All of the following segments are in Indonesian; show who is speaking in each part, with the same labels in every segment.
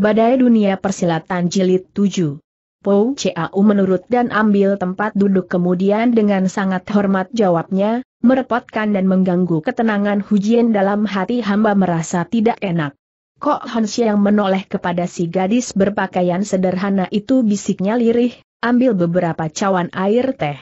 Speaker 1: Badai Dunia Persilatan Jilid 7. Pou CAU menurut dan ambil tempat duduk kemudian dengan sangat hormat jawabnya, merepotkan dan mengganggu ketenangan Hujian dalam hati hamba merasa tidak enak. Kok Hans yang menoleh kepada si gadis berpakaian sederhana itu bisiknya lirih, ambil beberapa cawan air teh.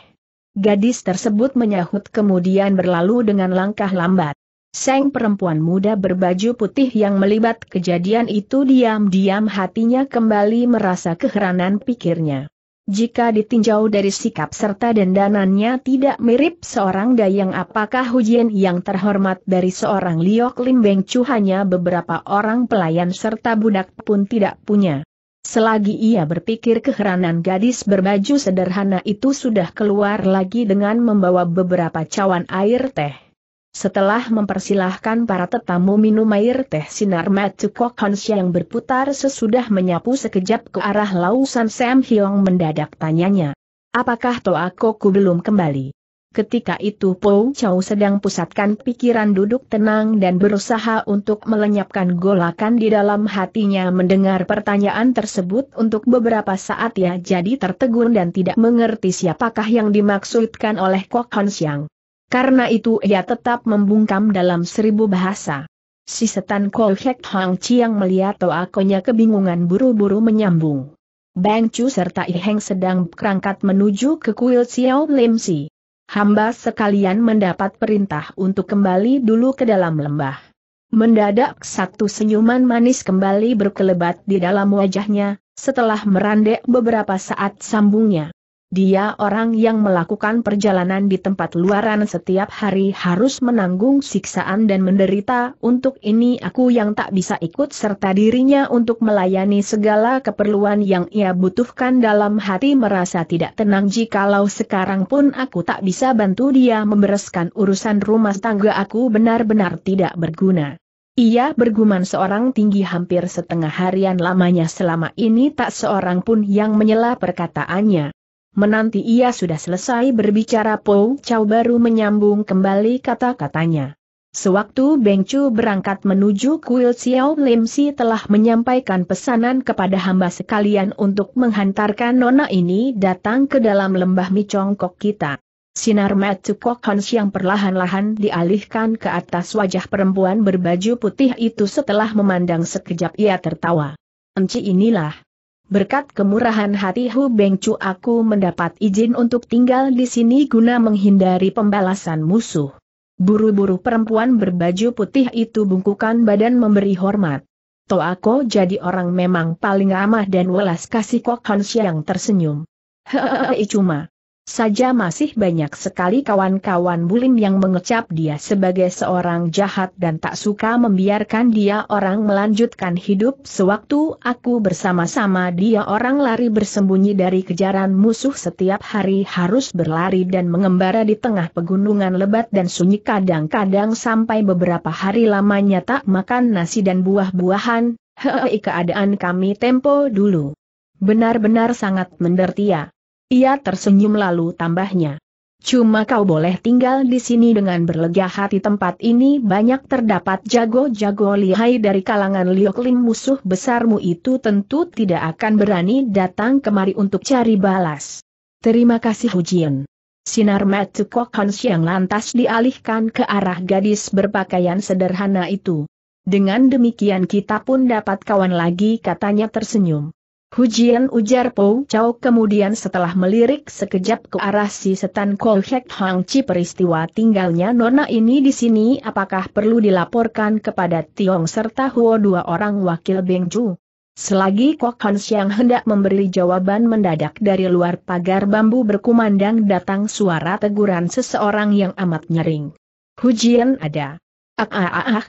Speaker 1: Gadis tersebut menyahut kemudian berlalu dengan langkah lambat. Seng perempuan muda berbaju putih yang melibat kejadian itu diam-diam hatinya kembali merasa keheranan pikirnya. Jika ditinjau dari sikap serta dendanannya tidak mirip seorang dayang apakah hujian yang terhormat dari seorang Liok Lim Beng hanya beberapa orang pelayan serta budak pun tidak punya. Selagi ia berpikir keheranan gadis berbaju sederhana itu sudah keluar lagi dengan membawa beberapa cawan air teh. Setelah mempersilahkan para tetamu minum air teh sinar Matthew Kok yang berputar sesudah menyapu sekejap ke arah lausan Sam Hyong mendadak tanyanya. Apakah Toakoku belum kembali? Ketika itu Po Chow sedang pusatkan pikiran duduk tenang dan berusaha untuk melenyapkan golakan di dalam hatinya mendengar pertanyaan tersebut untuk beberapa saat ya jadi tertegun dan tidak mengerti siapakah yang dimaksudkan oleh Kok Han Siang. Karena itu ia tetap membungkam dalam seribu bahasa. Si setan Kolhek Hang Chiang melihat toakonya kebingungan buru-buru menyambung. Bang Chu serta I sedang berangkat menuju ke kuil Xiao Lim Si. Hamba sekalian mendapat perintah untuk kembali dulu ke dalam lembah. Mendadak satu senyuman manis kembali berkelebat di dalam wajahnya, setelah merandek beberapa saat sambungnya. Dia orang yang melakukan perjalanan di tempat luaran setiap hari harus menanggung siksaan dan menderita untuk ini aku yang tak bisa ikut serta dirinya untuk melayani segala keperluan yang ia butuhkan dalam hati merasa tidak tenang jikalau sekarang pun aku tak bisa bantu dia membereskan urusan rumah tangga aku benar-benar tidak berguna. Ia bergumam seorang tinggi hampir setengah harian lamanya selama ini tak seorang pun yang menyela perkataannya. Menanti ia sudah selesai berbicara Po Chow baru menyambung kembali kata-katanya. Sewaktu Beng Chu berangkat menuju kuil Xiao Lim Si telah menyampaikan pesanan kepada hamba sekalian untuk menghantarkan nona ini datang ke dalam lembah Mi Chongkok kita. Sinar Kok Hans yang perlahan-lahan dialihkan ke atas wajah perempuan berbaju putih itu setelah memandang sekejap ia tertawa. Enci inilah, Berkat kemurahan hati Hu Beng aku mendapat izin untuk tinggal di sini guna menghindari pembalasan musuh. Buru-buru perempuan berbaju putih itu bungkukan badan memberi hormat. aku jadi orang memang paling ramah dan welas kasih Kok Han yang tersenyum. Hehehe cuma saja masih banyak sekali kawan-kawan Bulim yang mengecap dia sebagai seorang jahat dan tak suka membiarkan dia orang melanjutkan hidup sewaktu aku bersama-sama dia orang lari bersembunyi dari kejaran musuh setiap hari harus berlari dan mengembara di tengah pegunungan lebat dan sunyi kadang-kadang sampai beberapa hari lamanya tak makan nasi dan buah-buahan, hei keadaan kami tempo dulu. Benar-benar sangat mendertia. Ia tersenyum lalu tambahnya. Cuma kau boleh tinggal di sini dengan berlega hati tempat ini banyak terdapat jago-jago lihai dari kalangan Lioklim musuh besarmu itu tentu tidak akan berani datang kemari untuk cari balas. Terima kasih Hujian. Sinar mata Hans yang lantas dialihkan ke arah gadis berpakaian sederhana itu. Dengan demikian kita pun dapat kawan lagi katanya tersenyum. Hujian ujar Po Chow kemudian setelah melirik sekejap ke arah si setan Kol Hek Hang Chi peristiwa tinggalnya Nona ini di sini apakah perlu dilaporkan kepada Tiong serta Huo dua orang wakil Beng Ju. Selagi Kok Hans yang hendak memberi jawaban mendadak dari luar pagar bambu berkumandang datang suara teguran seseorang yang amat nyering. Hujian ada. Ah ah ah ah,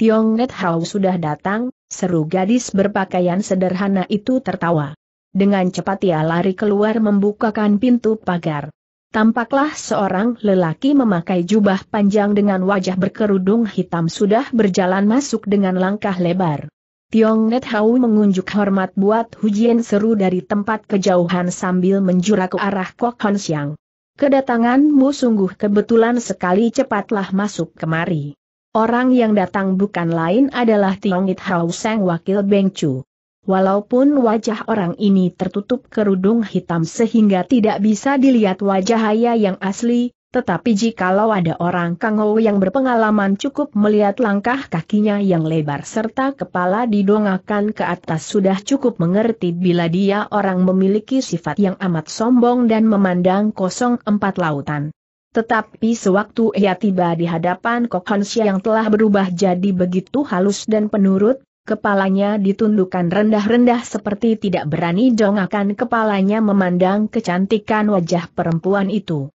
Speaker 1: Tiong Net Hau sudah datang, seru gadis berpakaian sederhana itu tertawa. Dengan cepat ia lari keluar membukakan pintu pagar. Tampaklah seorang lelaki memakai jubah panjang dengan wajah berkerudung hitam sudah berjalan masuk dengan langkah lebar. Tiong Net Hau mengunjuk hormat buat Hujian seru dari tempat kejauhan sambil menjura ke arah Kok Hon Siang. Kedatanganmu sungguh kebetulan sekali cepatlah masuk kemari. Orang yang datang bukan lain adalah It Hao Seng wakil Beng Chu. Walaupun wajah orang ini tertutup kerudung hitam sehingga tidak bisa dilihat wajah ayah yang asli, tetapi jikalau ada orang Ou yang berpengalaman cukup melihat langkah kakinya yang lebar serta kepala didongakan ke atas sudah cukup mengerti bila dia orang memiliki sifat yang amat sombong dan memandang kosong empat lautan. Tetapi sewaktu ia tiba di hadapan Kokonsia yang telah berubah jadi begitu halus dan penurut, kepalanya ditundukkan rendah-rendah seperti tidak berani dongakan kepalanya memandang kecantikan wajah perempuan itu.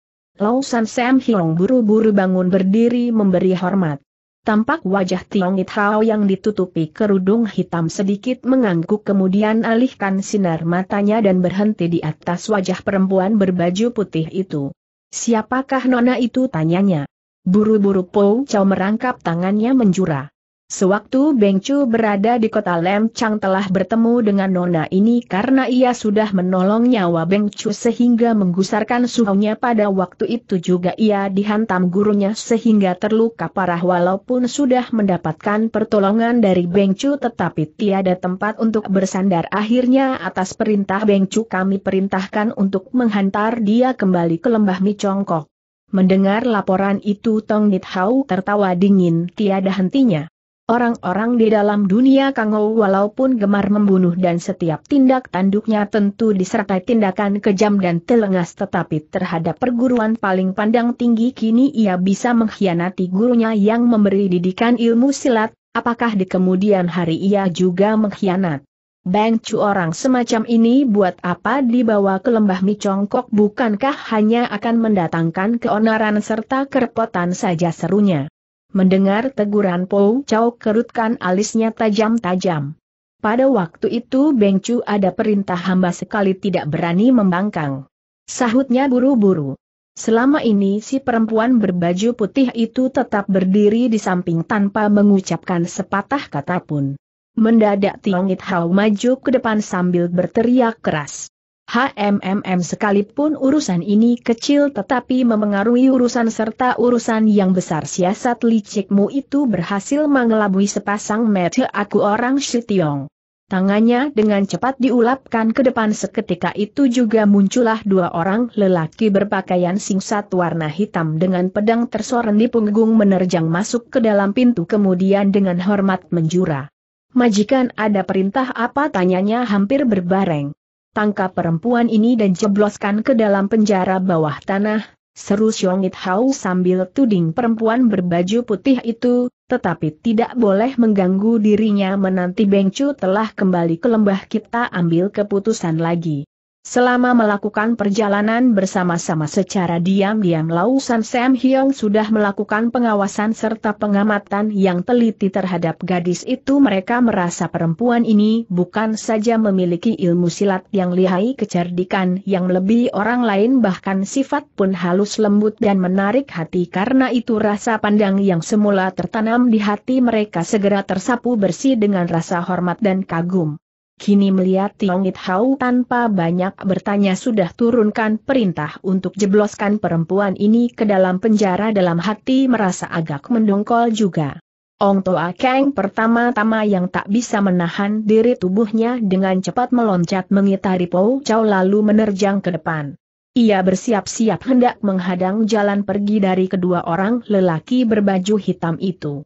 Speaker 1: San Sam Hiong buru-buru bangun berdiri memberi hormat. Tampak wajah Tiong It Hao yang ditutupi kerudung hitam sedikit mengangguk kemudian alihkan sinar matanya dan berhenti di atas wajah perempuan berbaju putih itu. Siapakah nona itu tanyanya? Buru-buru Pou Chow merangkap tangannya menjura. Sewaktu Beng Chu berada di kota Lem Chang telah bertemu dengan nona ini karena ia sudah menolong nyawa Beng Chu sehingga menggusarkan suhunya pada waktu itu juga ia dihantam gurunya sehingga terluka parah walaupun sudah mendapatkan pertolongan dari Beng Chu tetapi tiada tempat untuk bersandar akhirnya atas perintah Beng Chu kami perintahkan untuk menghantar dia kembali ke lembah Mi Chongkok. Mendengar laporan itu Tong Nit Hau tertawa dingin tiada hentinya. Orang-orang di dalam dunia Kangou walaupun gemar membunuh dan setiap tindak tanduknya tentu disertai tindakan kejam dan telengas tetapi terhadap perguruan paling pandang tinggi kini ia bisa mengkhianati gurunya yang memberi didikan ilmu silat, apakah di kemudian hari ia juga mengkhianat? Bang Chu orang semacam ini buat apa dibawa ke lembah Micongkok bukankah hanya akan mendatangkan keonaran serta kerepotan saja serunya. Mendengar teguran Po, Chow kerutkan alisnya tajam-tajam. Pada waktu itu Beng Chu ada perintah hamba sekali tidak berani membangkang. Sahutnya buru-buru. Selama ini si perempuan berbaju putih itu tetap berdiri di samping tanpa mengucapkan sepatah kata pun. Mendadak Tiongit Hao maju ke depan sambil berteriak keras. HMMM sekalipun urusan ini kecil tetapi memengaruhi urusan serta urusan yang besar siasat licikmu itu berhasil mengelabui sepasang mata aku orang Shitiong. Tangannya dengan cepat diulapkan ke depan seketika itu juga muncullah dua orang lelaki berpakaian singsat warna hitam dengan pedang tersorot di punggung menerjang masuk ke dalam pintu kemudian dengan hormat menjura. Majikan ada perintah apa tanyanya hampir berbareng tangkap perempuan ini dan jebloskan ke dalam penjara bawah tanah, seru Xiongit Hao sambil tuding perempuan berbaju putih itu, tetapi tidak boleh mengganggu dirinya menanti Beng Chu telah kembali ke lembah kita ambil keputusan lagi. Selama melakukan perjalanan bersama-sama secara diam-diam Lausan Sam Hyong sudah melakukan pengawasan serta pengamatan yang teliti terhadap gadis itu mereka merasa perempuan ini bukan saja memiliki ilmu silat yang lihai kecerdikan yang lebih orang lain bahkan sifat pun halus lembut dan menarik hati karena itu rasa pandang yang semula tertanam di hati mereka segera tersapu bersih dengan rasa hormat dan kagum. Kini melihat It Hau tanpa banyak bertanya sudah turunkan perintah untuk jebloskan perempuan ini ke dalam penjara dalam hati merasa agak mendongkol juga. Ong Toa Kang pertama-tama yang tak bisa menahan diri tubuhnya dengan cepat meloncat mengitari Pou Chau lalu menerjang ke depan. Ia bersiap-siap hendak menghadang jalan pergi dari kedua orang lelaki berbaju hitam itu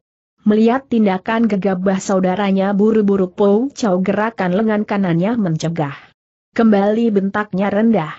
Speaker 1: melihat tindakan gegabah saudaranya buru-buru Pou Chow gerakan lengan kanannya mencegah. Kembali bentaknya rendah.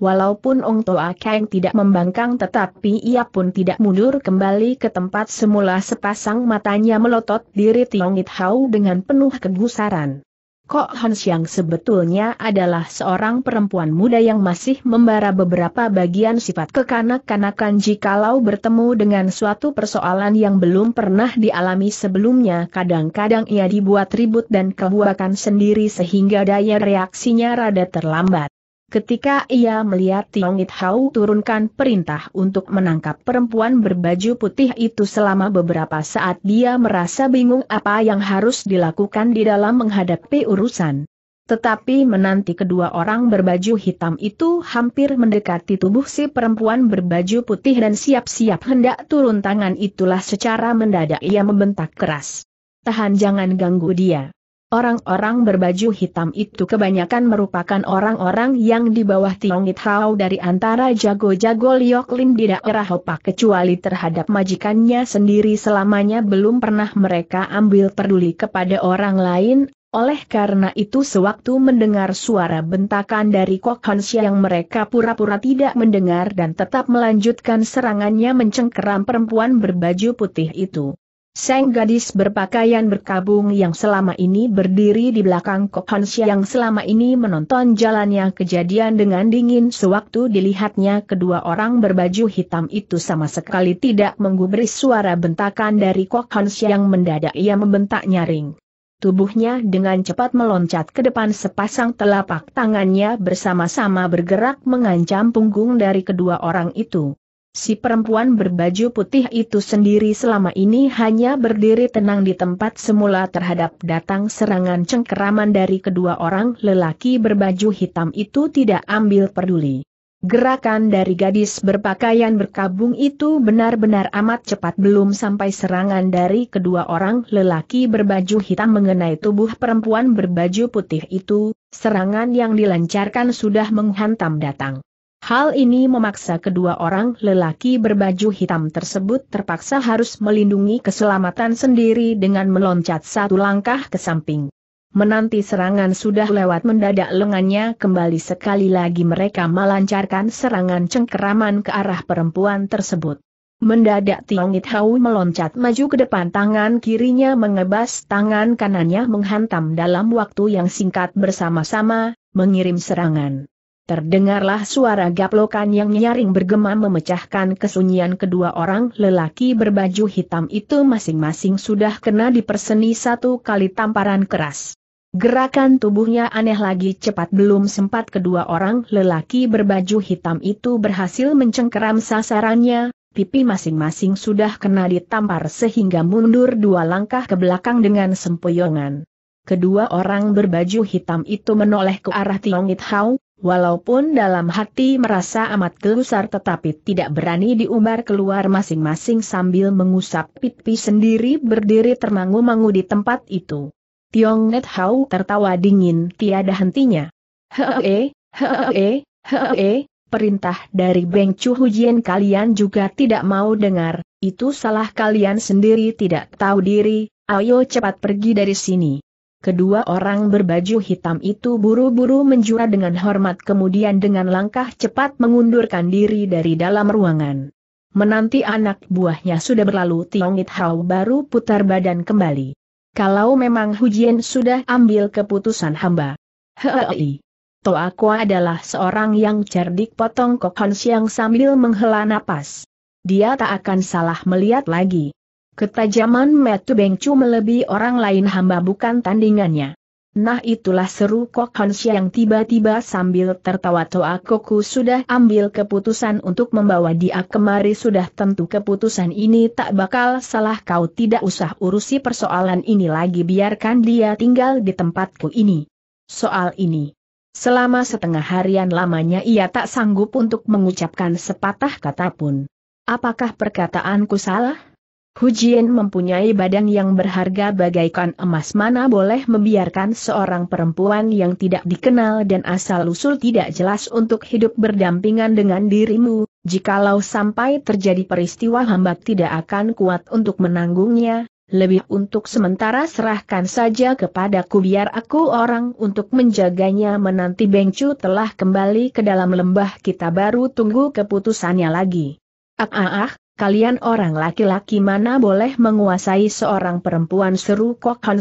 Speaker 1: Walaupun Ong Toa Kang tidak membangkang tetapi ia pun tidak mundur kembali ke tempat semula sepasang matanya melotot diri Tiong It Hau dengan penuh kegusaran. Kok Hans yang sebetulnya adalah seorang perempuan muda yang masih membara beberapa bagian sifat kekanak-kanakan jikalau bertemu dengan suatu persoalan yang belum pernah dialami sebelumnya kadang-kadang ia dibuat ribut dan kebuakan sendiri sehingga daya reaksinya rada terlambat. Ketika ia melihat Tiong It Hau turunkan perintah untuk menangkap perempuan berbaju putih itu selama beberapa saat dia merasa bingung apa yang harus dilakukan di dalam menghadapi urusan. Tetapi menanti kedua orang berbaju hitam itu hampir mendekati tubuh si perempuan berbaju putih dan siap-siap hendak turun tangan itulah secara mendadak ia membentak keras. Tahan jangan ganggu dia. Orang-orang berbaju hitam itu kebanyakan merupakan orang-orang yang di bawah Tiongit Hao dari antara jago-jago Liok Lim di daerah Hopa kecuali terhadap majikannya sendiri selamanya belum pernah mereka ambil peduli kepada orang lain, oleh karena itu sewaktu mendengar suara bentakan dari Kok yang mereka pura-pura tidak mendengar dan tetap melanjutkan serangannya mencengkeram perempuan berbaju putih itu. Sang gadis berpakaian berkabung yang selama ini berdiri di belakang Kohansya yang selama ini menonton jalannya kejadian dengan dingin sewaktu dilihatnya kedua orang berbaju hitam itu sama sekali tidak menggubris suara bentakan dari Kohansya yang mendadak ia membentak nyaring. Tubuhnya dengan cepat meloncat ke depan sepasang telapak tangannya bersama-sama bergerak mengancam punggung dari kedua orang itu. Si perempuan berbaju putih itu sendiri selama ini hanya berdiri tenang di tempat semula terhadap datang serangan cengkeraman dari kedua orang lelaki berbaju hitam itu tidak ambil peduli. Gerakan dari gadis berpakaian berkabung itu benar-benar amat cepat belum sampai serangan dari kedua orang lelaki berbaju hitam mengenai tubuh perempuan berbaju putih itu, serangan yang dilancarkan sudah menghantam datang. Hal ini memaksa kedua orang lelaki berbaju hitam tersebut terpaksa harus melindungi keselamatan sendiri dengan meloncat satu langkah ke samping. Menanti serangan sudah lewat mendadak lengannya kembali sekali lagi mereka melancarkan serangan cengkeraman ke arah perempuan tersebut. Mendadak It Hau meloncat maju ke depan tangan kirinya mengebas tangan kanannya menghantam dalam waktu yang singkat bersama-sama, mengirim serangan. Terdengarlah suara gaplokan yang nyaring bergema memecahkan kesunyian kedua orang lelaki berbaju hitam itu masing-masing sudah kena diperseni satu kali tamparan keras. Gerakan tubuhnya aneh lagi cepat belum sempat kedua orang lelaki berbaju hitam itu berhasil mencengkeram sasarannya, pipi masing-masing sudah kena ditampar sehingga mundur dua langkah ke belakang dengan sempoyongan. Kedua orang berbaju hitam itu menoleh ke arah Tiongit how? Walaupun dalam hati merasa amat gelusar tetapi tidak berani diumbar keluar masing-masing sambil mengusap pipi sendiri berdiri termangu-mangu di tempat itu. Tiong Net Hau tertawa dingin tiada hentinya. Hee, hee, hee, perintah dari Beng Chu Hujian kalian juga tidak mau dengar, itu salah kalian sendiri tidak tahu diri, ayo cepat pergi dari sini. Kedua orang berbaju hitam itu buru-buru menjura dengan hormat kemudian dengan langkah cepat mengundurkan diri dari dalam ruangan. Menanti anak buahnya sudah berlalu Tiong It Hao baru putar badan kembali. Kalau memang Hujian sudah ambil keputusan hamba. Hei. aku adalah seorang yang cerdik potong kokon siang sambil menghela napas. Dia tak akan salah melihat lagi. Ketajaman Metu Bengcu melebihi orang lain hamba bukan tandingannya. Nah itulah seru Kok Hansya yang tiba-tiba sambil tertawa Toa Koku sudah ambil keputusan untuk membawa dia kemari sudah tentu keputusan ini tak bakal salah kau tidak usah urusi persoalan ini lagi biarkan dia tinggal di tempatku ini. Soal ini. Selama setengah harian lamanya ia tak sanggup untuk mengucapkan sepatah kata pun. Apakah perkataanku salah? Jin mempunyai badan yang berharga bagaikan emas mana boleh membiarkan seorang perempuan yang tidak dikenal dan asal-usul tidak jelas untuk hidup berdampingan dengan dirimu, jikalau sampai terjadi peristiwa hambat tidak akan kuat untuk menanggungnya, lebih untuk sementara serahkan saja kepadaku biar aku orang untuk menjaganya menanti Bengcu telah kembali ke dalam lembah kita baru tunggu keputusannya lagi. Ah ah ah, kalian orang laki-laki mana boleh menguasai seorang perempuan seru Kok Han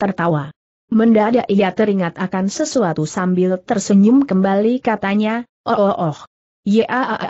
Speaker 1: Tertawa. Mendadak ia teringat akan sesuatu sambil tersenyum kembali katanya, oh oh oh. Ya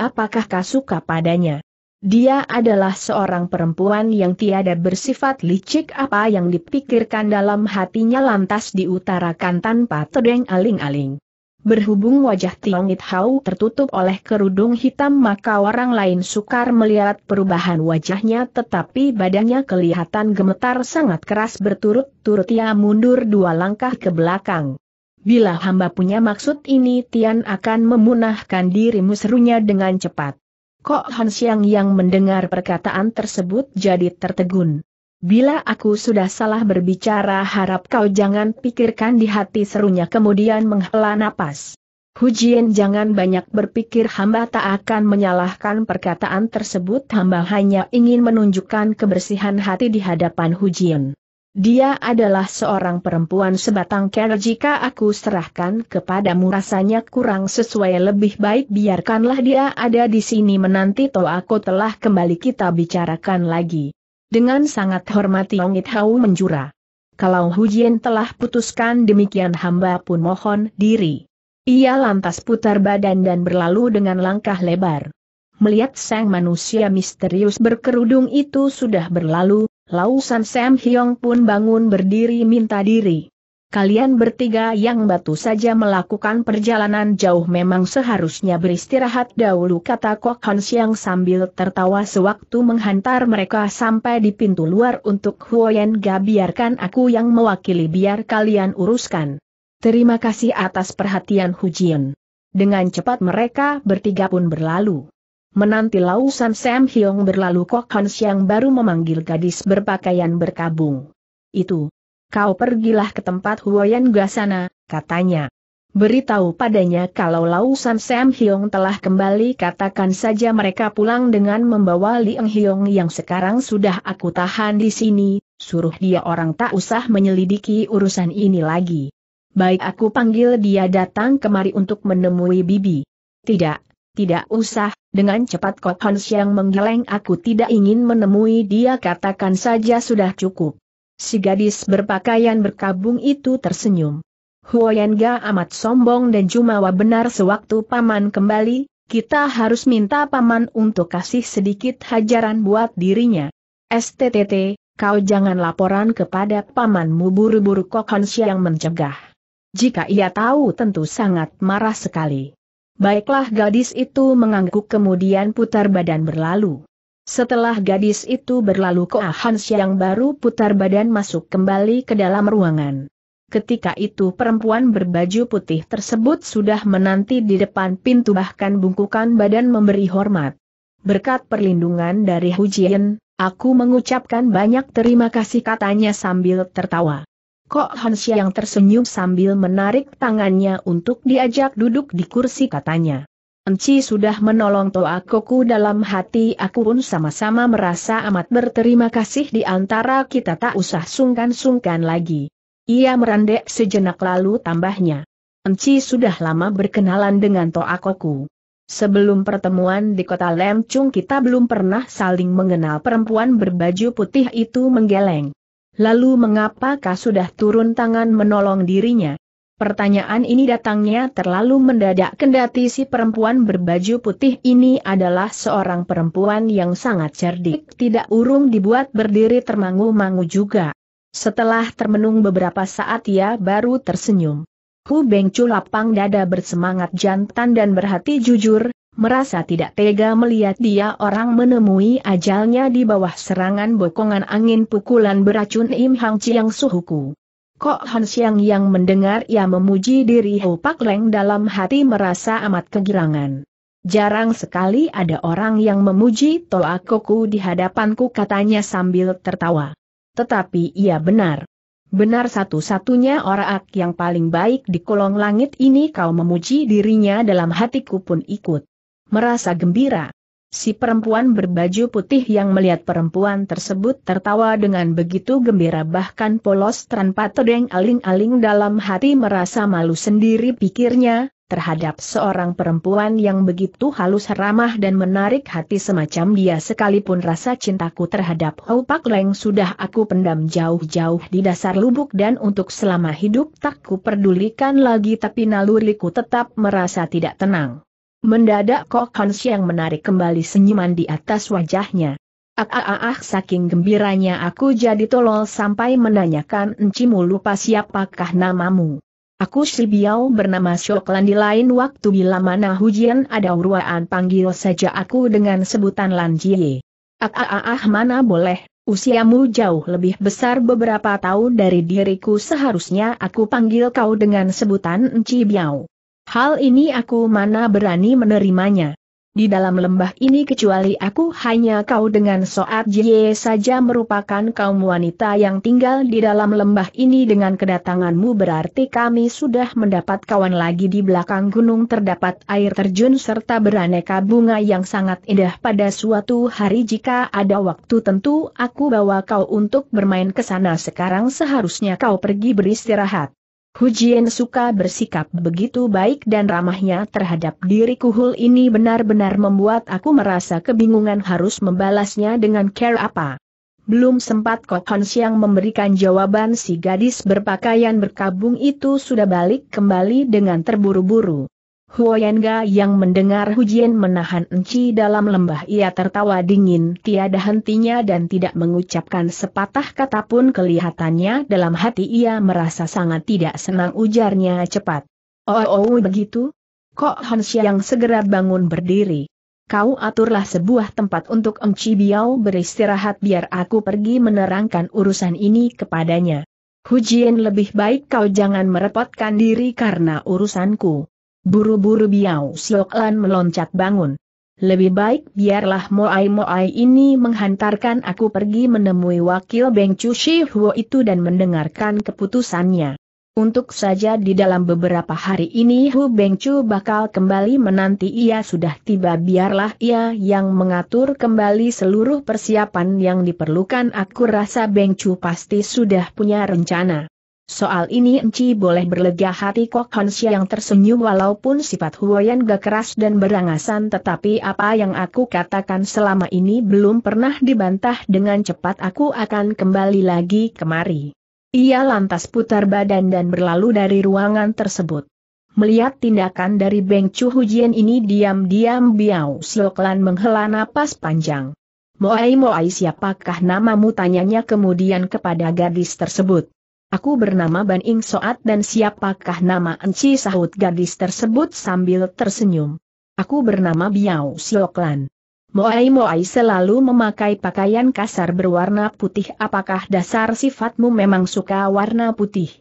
Speaker 1: apakah kau suka padanya? Dia adalah seorang perempuan yang tiada bersifat licik apa yang dipikirkan dalam hatinya lantas diutarakan tanpa terdeng aling-aling. Berhubung wajah Tiong It Hau tertutup oleh kerudung hitam maka orang lain sukar melihat perubahan wajahnya tetapi badannya kelihatan gemetar sangat keras berturut-turut ia mundur dua langkah ke belakang. Bila hamba punya maksud ini Tian akan memunahkan dirimu serunya dengan cepat. Kok Hansiang yang mendengar perkataan tersebut jadi tertegun. Bila aku sudah salah berbicara harap kau jangan pikirkan di hati serunya kemudian menghela napas. Hujian jangan banyak berpikir hamba tak akan menyalahkan perkataan tersebut hamba hanya ingin menunjukkan kebersihan hati di hadapan Hujian. Dia adalah seorang perempuan sebatang kera jika aku serahkan kepadamu rasanya kurang sesuai lebih baik biarkanlah dia ada di sini menanti toh aku telah kembali kita bicarakan lagi. Dengan sangat hormat Yong It Hau menjura. Kalau Hu Jien telah putuskan demikian hamba pun mohon diri. Ia lantas putar badan dan berlalu dengan langkah lebar. Melihat sang manusia misterius berkerudung itu sudah berlalu, Lau San Sam Hyong pun bangun berdiri minta diri kalian bertiga yang batu saja melakukan perjalanan jauh memang seharusnya beristirahat dahulu kata Kok Hans yang sambil tertawa sewaktu menghantar mereka sampai di pintu luar untuk Huoyen Ga biarkan aku yang mewakili biar kalian uruskan. Terima kasih atas perhatian Hu Jin. Dengan cepat mereka bertiga pun berlalu. Menanti lausan Sam Hyong berlalu Kok Hans yang baru memanggil gadis berpakaian berkabung. Itu, Kau pergilah ke tempat Huoyan Gasana, katanya. Beritahu padanya kalau Lausan Sam Hyong telah kembali katakan saja mereka pulang dengan membawa Liang Hyong yang sekarang sudah aku tahan di sini, suruh dia orang tak usah menyelidiki urusan ini lagi. Baik aku panggil dia datang kemari untuk menemui Bibi. Tidak, tidak usah, dengan cepat kok Hans yang menggeleng aku tidak ingin menemui dia katakan saja sudah cukup. Si gadis berpakaian berkabung itu tersenyum. Huoyenga amat sombong dan jumawa benar sewaktu paman kembali, kita harus minta paman untuk kasih sedikit hajaran buat dirinya. STTT, kau jangan laporan kepada pamanmu buru-buru Kokonsi yang mencegah. Jika ia tahu tentu sangat marah sekali. Baiklah gadis itu mengangguk kemudian putar badan berlalu. Setelah gadis itu berlalu ke Hans yang baru putar badan masuk kembali ke dalam ruangan. Ketika itu perempuan berbaju putih tersebut sudah menanti di depan pintu bahkan bungkukan badan memberi hormat. Berkat perlindungan dari Hujian, aku mengucapkan banyak terima kasih katanya sambil tertawa. Kok Hans yang tersenyum sambil menarik tangannya untuk diajak duduk di kursi katanya. Enci sudah menolong Toakoku dalam hati aku pun sama-sama merasa amat berterima kasih di antara kita tak usah sungkan-sungkan lagi. Ia merendek sejenak lalu tambahnya. Enci sudah lama berkenalan dengan Toakoku. Sebelum pertemuan di kota Lemcung kita belum pernah saling mengenal perempuan berbaju putih itu menggeleng. Lalu mengapakah sudah turun tangan menolong dirinya? Pertanyaan ini datangnya terlalu mendadak kendati si perempuan berbaju putih ini adalah seorang perempuan yang sangat cerdik tidak urung dibuat berdiri termangu-mangu juga. Setelah termenung beberapa saat ia baru tersenyum. Hu Bengcu lapang dada bersemangat jantan dan berhati jujur, merasa tidak tega melihat dia orang menemui ajalnya di bawah serangan bokongan angin pukulan beracun Im Hang Chiang Suhuku. Kok Han Xiang yang mendengar ia memuji diri Ho Pak Leng dalam hati merasa amat kegirangan. Jarang sekali ada orang yang memuji Toa Koku di hadapanku katanya sambil tertawa. Tetapi ia benar. Benar satu-satunya orang yang paling baik di kolong langit ini kau memuji dirinya dalam hatiku pun ikut. Merasa gembira. Si perempuan berbaju putih yang melihat perempuan tersebut tertawa dengan begitu gembira bahkan polos tanpa todeng aling-aling dalam hati merasa malu sendiri pikirnya, terhadap seorang perempuan yang begitu halus ramah dan menarik hati semacam dia sekalipun rasa cintaku terhadap Hou Pak Leng sudah aku pendam jauh-jauh di dasar lubuk dan untuk selama hidup tak ku pedulikan lagi tapi naluriku tetap merasa tidak tenang. Mendadak Kok Hans yang menarik kembali senyuman di atas wajahnya. Ah, ah, ah, ah saking gembiranya aku jadi tolol sampai menanyakan encimu lupa siapakah namamu. Aku si Biao bernama Syoklan di lain waktu bila mana hujian ada uruan panggil saja aku dengan sebutan Lan Jie. ah mana boleh, usiamu jauh lebih besar beberapa tahun dari diriku seharusnya aku panggil kau dengan sebutan Enci Biao. Hal ini aku mana berani menerimanya. Di dalam lembah ini kecuali aku hanya kau dengan Soat Jie saja merupakan kaum wanita yang tinggal di dalam lembah ini dengan kedatanganmu berarti kami sudah mendapat kawan lagi di belakang gunung terdapat air terjun serta beraneka bunga yang sangat indah pada suatu hari jika ada waktu tentu aku bawa kau untuk bermain ke sana sekarang seharusnya kau pergi beristirahat. Hujien suka bersikap begitu baik dan ramahnya terhadap diriku. kuhul ini benar-benar membuat aku merasa kebingungan harus membalasnya dengan care apa. Belum sempat Hon Siang memberikan jawaban si gadis berpakaian berkabung itu sudah balik kembali dengan terburu-buru. Huoyenga yang mendengar hujian menahan enci dalam lembah ia tertawa dingin tiada hentinya dan tidak mengucapkan sepatah kata pun kelihatannya dalam hati ia merasa sangat tidak senang ujarnya cepat. Oh, oh, oh begitu? Kok Hansya yang segera bangun berdiri? Kau aturlah sebuah tempat untuk enci Biao beristirahat biar aku pergi menerangkan urusan ini kepadanya. Hujian lebih baik kau jangan merepotkan diri karena urusanku. Buru-buru Biao Sioklan meloncat bangun. Lebih baik biarlah Moai-Moai ini menghantarkan aku pergi menemui wakil Beng Chu Shi Huo itu dan mendengarkan keputusannya. Untuk saja di dalam beberapa hari ini Hu Beng Chu bakal kembali menanti ia sudah tiba biarlah ia yang mengatur kembali seluruh persiapan yang diperlukan aku rasa Beng Chu pasti sudah punya rencana. Soal ini Enci boleh berlega hati Kok Honsia yang tersenyum walaupun sifat Huoyan gak keras dan berangasan tetapi apa yang aku katakan selama ini belum pernah dibantah dengan cepat aku akan kembali lagi kemari. Ia lantas putar badan dan berlalu dari ruangan tersebut. Melihat tindakan dari Beng Chu Hujian ini diam-diam Biao Sloklan menghela napas panjang. Moai Moai siapakah namamu tanyanya kemudian kepada gadis tersebut. Aku bernama Ban Ing Soat dan siapakah nama Enci sahut gadis tersebut sambil tersenyum. Aku bernama Biao Sioklan. Moai Moai selalu memakai pakaian kasar berwarna putih apakah dasar sifatmu memang suka warna putih?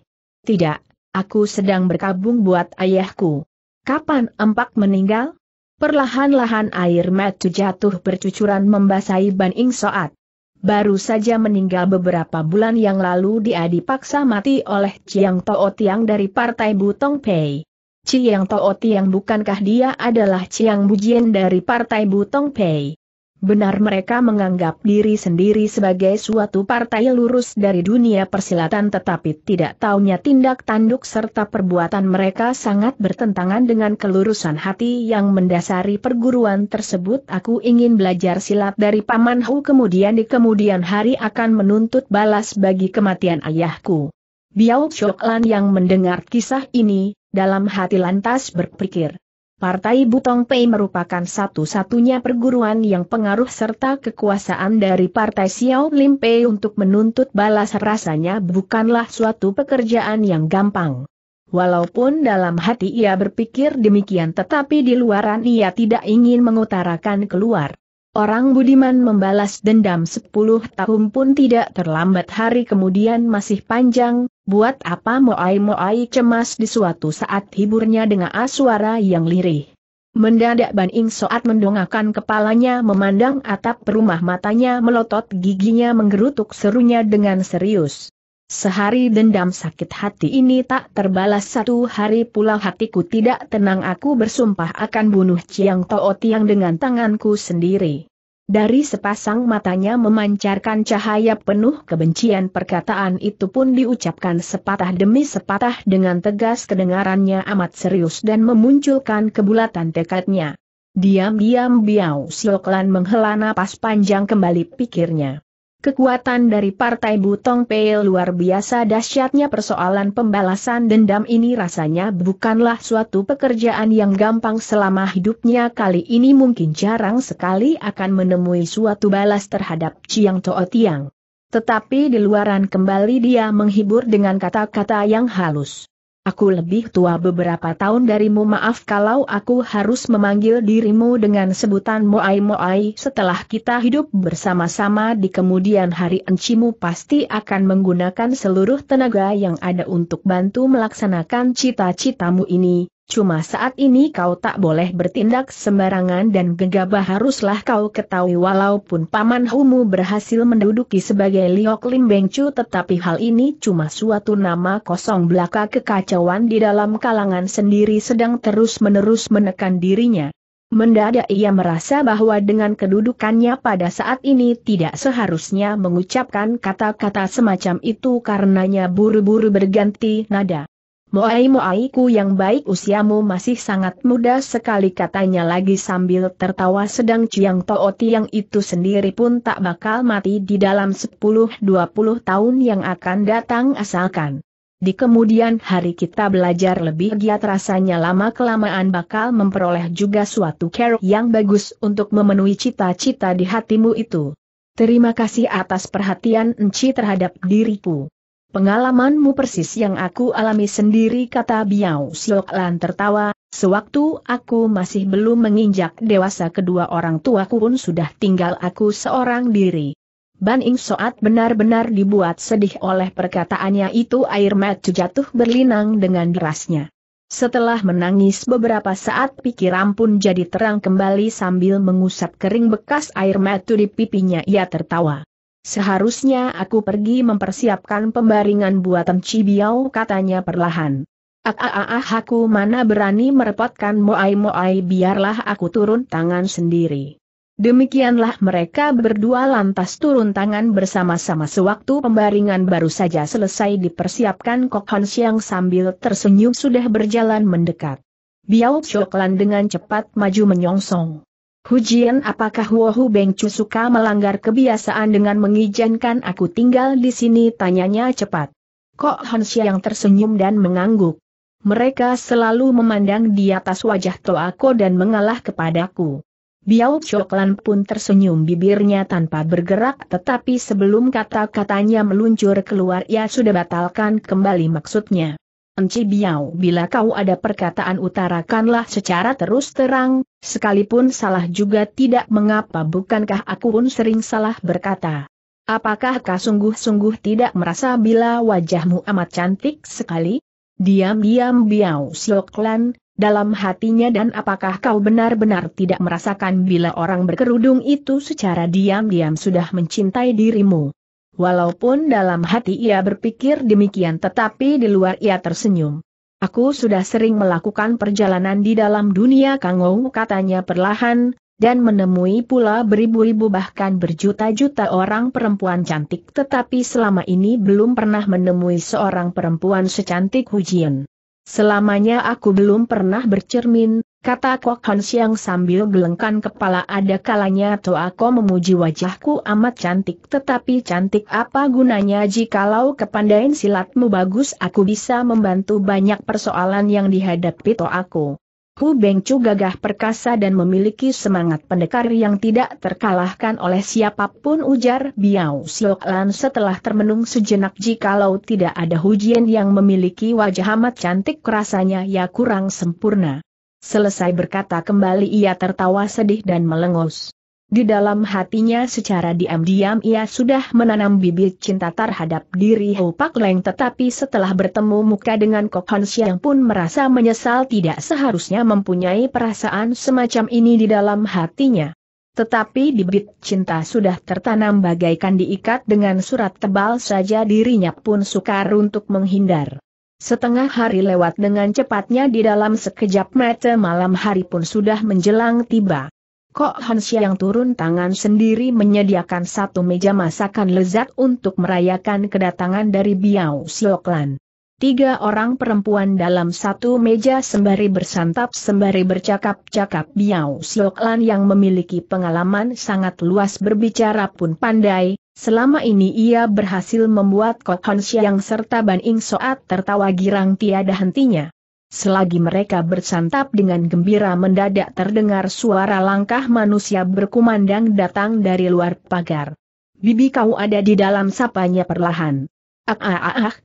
Speaker 1: Tidak, aku sedang berkabung buat ayahku. Kapan empak meninggal? Perlahan-lahan air mata jatuh bercucuran membasahi Ban Ing Soat. Baru saja meninggal beberapa bulan yang lalu dia dipaksa mati oleh Chiang Tao Tiang dari Partai Butong Pei. Chiang Tao Tiang bukankah dia adalah Chiang Bujian dari Partai Butong Pei? Benar mereka menganggap diri sendiri sebagai suatu partai lurus dari dunia persilatan tetapi tidak taunya tindak tanduk serta perbuatan mereka sangat bertentangan dengan kelurusan hati yang mendasari perguruan tersebut. Aku ingin belajar silat dari Paman Hu kemudian di kemudian hari akan menuntut balas bagi kematian ayahku. Biao Choklan yang mendengar kisah ini, dalam hati lantas berpikir. Partai Butong Pei merupakan satu-satunya perguruan yang pengaruh serta kekuasaan dari Partai Xiao Lim Pei untuk menuntut balas rasanya bukanlah suatu pekerjaan yang gampang. Walaupun dalam hati ia berpikir demikian tetapi di luaran ia tidak ingin mengutarakan keluar. Orang budiman membalas dendam 10 tahun pun tidak terlambat hari kemudian masih panjang, Buat apa Moai-Moai cemas di suatu saat hiburnya dengan suara yang lirih. Mendadak Ban Ing Soat mendongakkan kepalanya memandang atap perumah matanya melotot giginya menggerutuk serunya dengan serius. Sehari dendam sakit hati ini tak terbalas satu hari pula hatiku tidak tenang aku bersumpah akan bunuh Chiang Tao Tiang dengan tanganku sendiri. Dari sepasang matanya memancarkan cahaya penuh kebencian perkataan itu pun diucapkan sepatah demi sepatah dengan tegas kedengarannya amat serius dan memunculkan kebulatan tekadnya. Diam-diam Biao Sioklan menghela napas panjang kembali pikirnya. Kekuatan dari Partai Butong Pei luar biasa dahsyatnya persoalan pembalasan dendam ini rasanya bukanlah suatu pekerjaan yang gampang selama hidupnya kali ini mungkin jarang sekali akan menemui suatu balas terhadap Chiang Toa Tiang. Tetapi di luaran kembali dia menghibur dengan kata-kata yang halus. Aku lebih tua beberapa tahun darimu maaf kalau aku harus memanggil dirimu dengan sebutan Moai Moai setelah kita hidup bersama-sama di kemudian hari encimu pasti akan menggunakan seluruh tenaga yang ada untuk bantu melaksanakan cita-citamu ini, Cuma saat ini kau tak boleh bertindak sembarangan dan gegabah haruslah kau ketahui walaupun Paman Humu berhasil menduduki sebagai Liok Lim Bengcu tetapi hal ini cuma suatu nama kosong belaka kekacauan di dalam kalangan sendiri sedang terus-menerus menekan dirinya. Mendadak ia merasa bahwa dengan kedudukannya pada saat ini tidak seharusnya mengucapkan kata-kata semacam itu karenanya buru-buru berganti nada. Moai-moaiku yang baik usiamu masih sangat muda sekali katanya lagi sambil tertawa sedang ciang Tooti yang itu sendiri pun tak bakal mati di dalam 10-20 tahun yang akan datang asalkan. Di kemudian hari kita belajar lebih giat rasanya lama-kelamaan bakal memperoleh juga suatu care yang bagus untuk memenuhi cita-cita di hatimu itu. Terima kasih atas perhatian Enci terhadap diriku. Pengalamanmu persis yang aku alami sendiri kata Biao Siok Lan tertawa, sewaktu aku masih belum menginjak dewasa kedua orang tuaku pun sudah tinggal aku seorang diri. Ban Ing Soat benar-benar dibuat sedih oleh perkataannya itu air mata jatuh berlinang dengan derasnya. Setelah menangis beberapa saat pikiran pun jadi terang kembali sambil mengusap kering bekas air mata di pipinya ia tertawa. Seharusnya aku pergi mempersiapkan pembaringan buatan Cibiau katanya perlahan. Ah, ah, ah, ah, aku mana berani merepotkan moai-moai biarlah aku turun tangan sendiri. Demikianlah mereka berdua lantas turun tangan bersama-sama sewaktu pembaringan baru saja selesai dipersiapkan Kok Hon Siang sambil tersenyum sudah berjalan mendekat. Biao Choklan dengan cepat maju menyongsong. Hujian apakah Wohu Bengcu suka melanggar kebiasaan dengan mengizinkan aku tinggal di sini tanyanya cepat. Kok Hansia yang tersenyum dan mengangguk. Mereka selalu memandang di atas wajah Toako dan mengalah kepadaku. Biao Choklan pun tersenyum bibirnya tanpa bergerak tetapi sebelum kata-katanya meluncur keluar ia sudah batalkan kembali maksudnya. Enci bila kau ada perkataan utarakanlah secara terus terang, sekalipun salah juga tidak mengapa bukankah aku pun sering salah berkata. Apakah kau sungguh-sungguh tidak merasa bila wajahmu amat cantik sekali? Diam-diam Biao Sioklan, dalam hatinya dan apakah kau benar-benar tidak merasakan bila orang berkerudung itu secara diam-diam sudah mencintai dirimu. Walaupun dalam hati ia berpikir demikian tetapi di luar ia tersenyum. Aku sudah sering melakukan perjalanan di dalam dunia Kangou katanya perlahan, dan menemui pula beribu-ribu bahkan berjuta-juta orang perempuan cantik tetapi selama ini belum pernah menemui seorang perempuan secantik Hujian. Selamanya aku belum pernah bercermin, Kata Kok Hon Siang sambil gelengkan kepala ada kalanya aku memuji wajahku amat cantik tetapi cantik apa gunanya jikalau kepandaian silatmu bagus aku bisa membantu banyak persoalan yang dihadapi Toako. Hu Bengcu gagah perkasa dan memiliki semangat pendekar yang tidak terkalahkan oleh siapapun ujar Biao Siok Lan setelah termenung sejenak jikalau tidak ada hujian yang memiliki wajah amat cantik rasanya ya kurang sempurna. Selesai berkata kembali ia tertawa sedih dan melengus. Di dalam hatinya secara diam-diam ia sudah menanam bibit cinta terhadap diri Ho Pak Leng tetapi setelah bertemu muka dengan Kok Han Siang pun merasa menyesal tidak seharusnya mempunyai perasaan semacam ini di dalam hatinya. Tetapi bibit cinta sudah tertanam bagaikan diikat dengan surat tebal saja dirinya pun sukar untuk menghindar. Setengah hari lewat dengan cepatnya di dalam sekejap mata malam hari pun sudah menjelang tiba. Kok Hansia yang turun tangan sendiri menyediakan satu meja masakan lezat untuk merayakan kedatangan dari Biao Sioklan. Tiga orang perempuan dalam satu meja sembari bersantap sembari bercakap-cakap Biao Sioklan yang memiliki pengalaman sangat luas berbicara pun pandai, Selama ini ia berhasil membuat Kok Hon Siang serta Ban Ing Soat tertawa girang tiada hentinya. Selagi mereka bersantap dengan gembira mendadak terdengar suara langkah manusia berkumandang datang dari luar pagar. Bibi kau ada di dalam sapanya perlahan. Ah ah ah ah.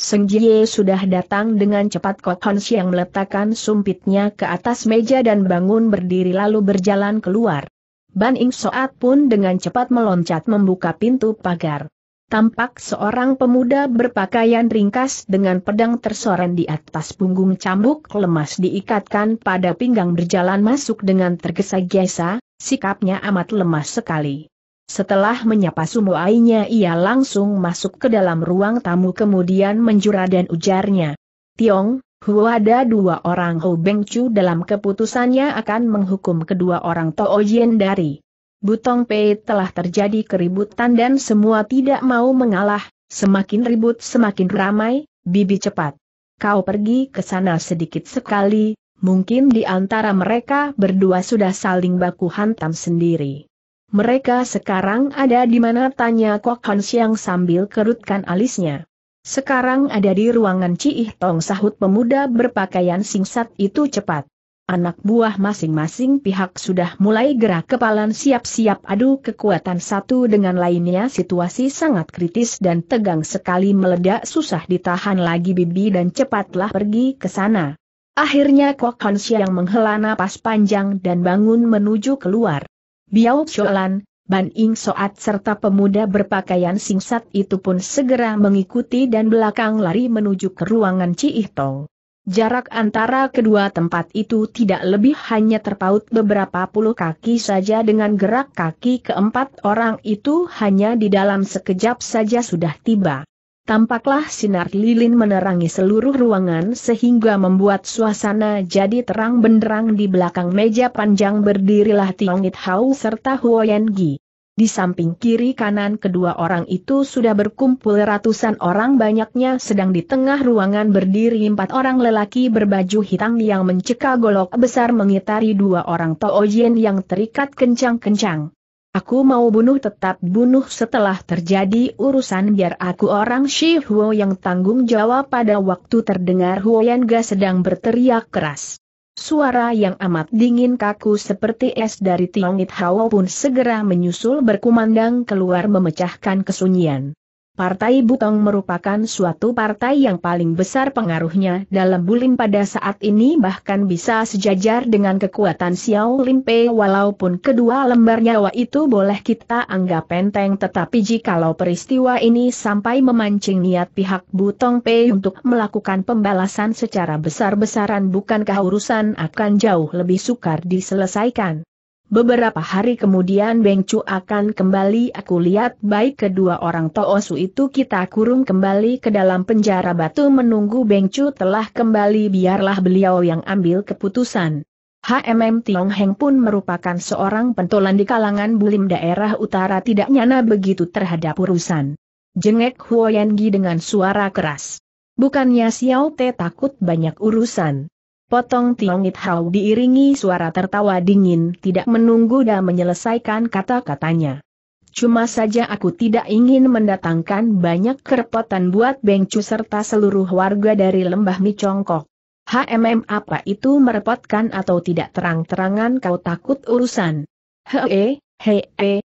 Speaker 1: Seng Jie sudah datang dengan cepat Kok Hon meletakkan sumpitnya ke atas meja dan bangun berdiri lalu berjalan keluar. Ban Ing Soat pun dengan cepat meloncat membuka pintu pagar. Tampak seorang pemuda berpakaian ringkas dengan pedang tersorot di atas punggung cambuk lemas diikatkan pada pinggang berjalan masuk dengan tergesa-gesa, sikapnya amat lemas sekali. Setelah menyapa Sumuainya, ia langsung masuk ke dalam ruang tamu kemudian menjura dan ujarnya. Tiong, Hua ada dua orang Ho Beng Chu dalam keputusannya akan menghukum kedua orang Tao Yen dari Butong Pei telah terjadi keributan dan semua tidak mau mengalah, semakin ribut semakin ramai, bibi cepat. Kau pergi ke sana sedikit sekali, mungkin di antara mereka berdua sudah saling baku hantam sendiri. Mereka sekarang ada di mana tanya Kok Han Siang sambil kerutkan alisnya. Sekarang ada di ruangan Ciih Tong sahut pemuda berpakaian singsat itu cepat. Anak buah masing-masing pihak sudah mulai gerak kepalan siap-siap adu kekuatan satu dengan lainnya situasi sangat kritis dan tegang sekali meledak susah ditahan lagi bibi dan cepatlah pergi ke sana. Akhirnya Kok Hon yang menghela napas panjang dan bangun menuju keluar. Biao Sholan, Ban Ing Soat serta pemuda berpakaian singsat itu pun segera mengikuti dan belakang lari menuju ke ruangan Ci Tong. Jarak antara kedua tempat itu tidak lebih hanya terpaut beberapa puluh kaki saja dengan gerak kaki keempat orang itu hanya di dalam sekejap saja sudah tiba. Tampaklah sinar lilin menerangi seluruh ruangan sehingga membuat suasana jadi terang benderang di belakang meja panjang berdirilah Tiong It Hau serta Huo Yen Gi. Di samping kiri kanan kedua orang itu sudah berkumpul ratusan orang banyaknya sedang di tengah ruangan berdiri empat orang lelaki berbaju hitam yang mencekal golok besar mengitari dua orang Tao Tooyen yang terikat kencang-kencang. Aku mau bunuh tetap bunuh setelah terjadi urusan biar aku orang Shi Huo yang tanggung jawab pada waktu terdengar Huoyan Ga sedang berteriak keras. Suara yang amat dingin kaku seperti es dari Tiongit Hao pun segera menyusul berkumandang keluar memecahkan kesunyian. Partai Butong merupakan suatu partai yang paling besar pengaruhnya dalam Bulim pada saat ini bahkan bisa sejajar dengan kekuatan Xiao Limpe walaupun kedua lembar nyawa itu boleh kita anggap enteng tetapi jikalau peristiwa ini sampai memancing niat pihak Butong Pei untuk melakukan pembalasan secara besar-besaran bukankah urusan akan jauh lebih sukar diselesaikan. Beberapa hari kemudian Beng Cu akan kembali aku lihat baik kedua orang Toosu itu kita kurung kembali ke dalam penjara batu menunggu Beng Cu telah kembali biarlah beliau yang ambil keputusan. HMM Tiong Heng pun merupakan seorang pentolan di kalangan bulim daerah utara tidak nyana begitu terhadap urusan. Jengek Huoyengi dengan suara keras. Bukannya Xiao Te takut banyak urusan. Potong It Hau diiringi suara tertawa dingin tidak menunggu dan menyelesaikan kata-katanya. Cuma saja aku tidak ingin mendatangkan banyak kerepotan buat Bengcu serta seluruh warga dari lembah Micongkok. HMM apa itu merepotkan atau tidak terang-terangan kau takut urusan. Hee, hee,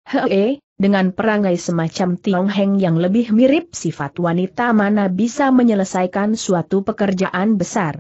Speaker 1: hee, dengan perangai semacam Tiong Heng yang lebih mirip sifat wanita mana bisa menyelesaikan suatu pekerjaan besar.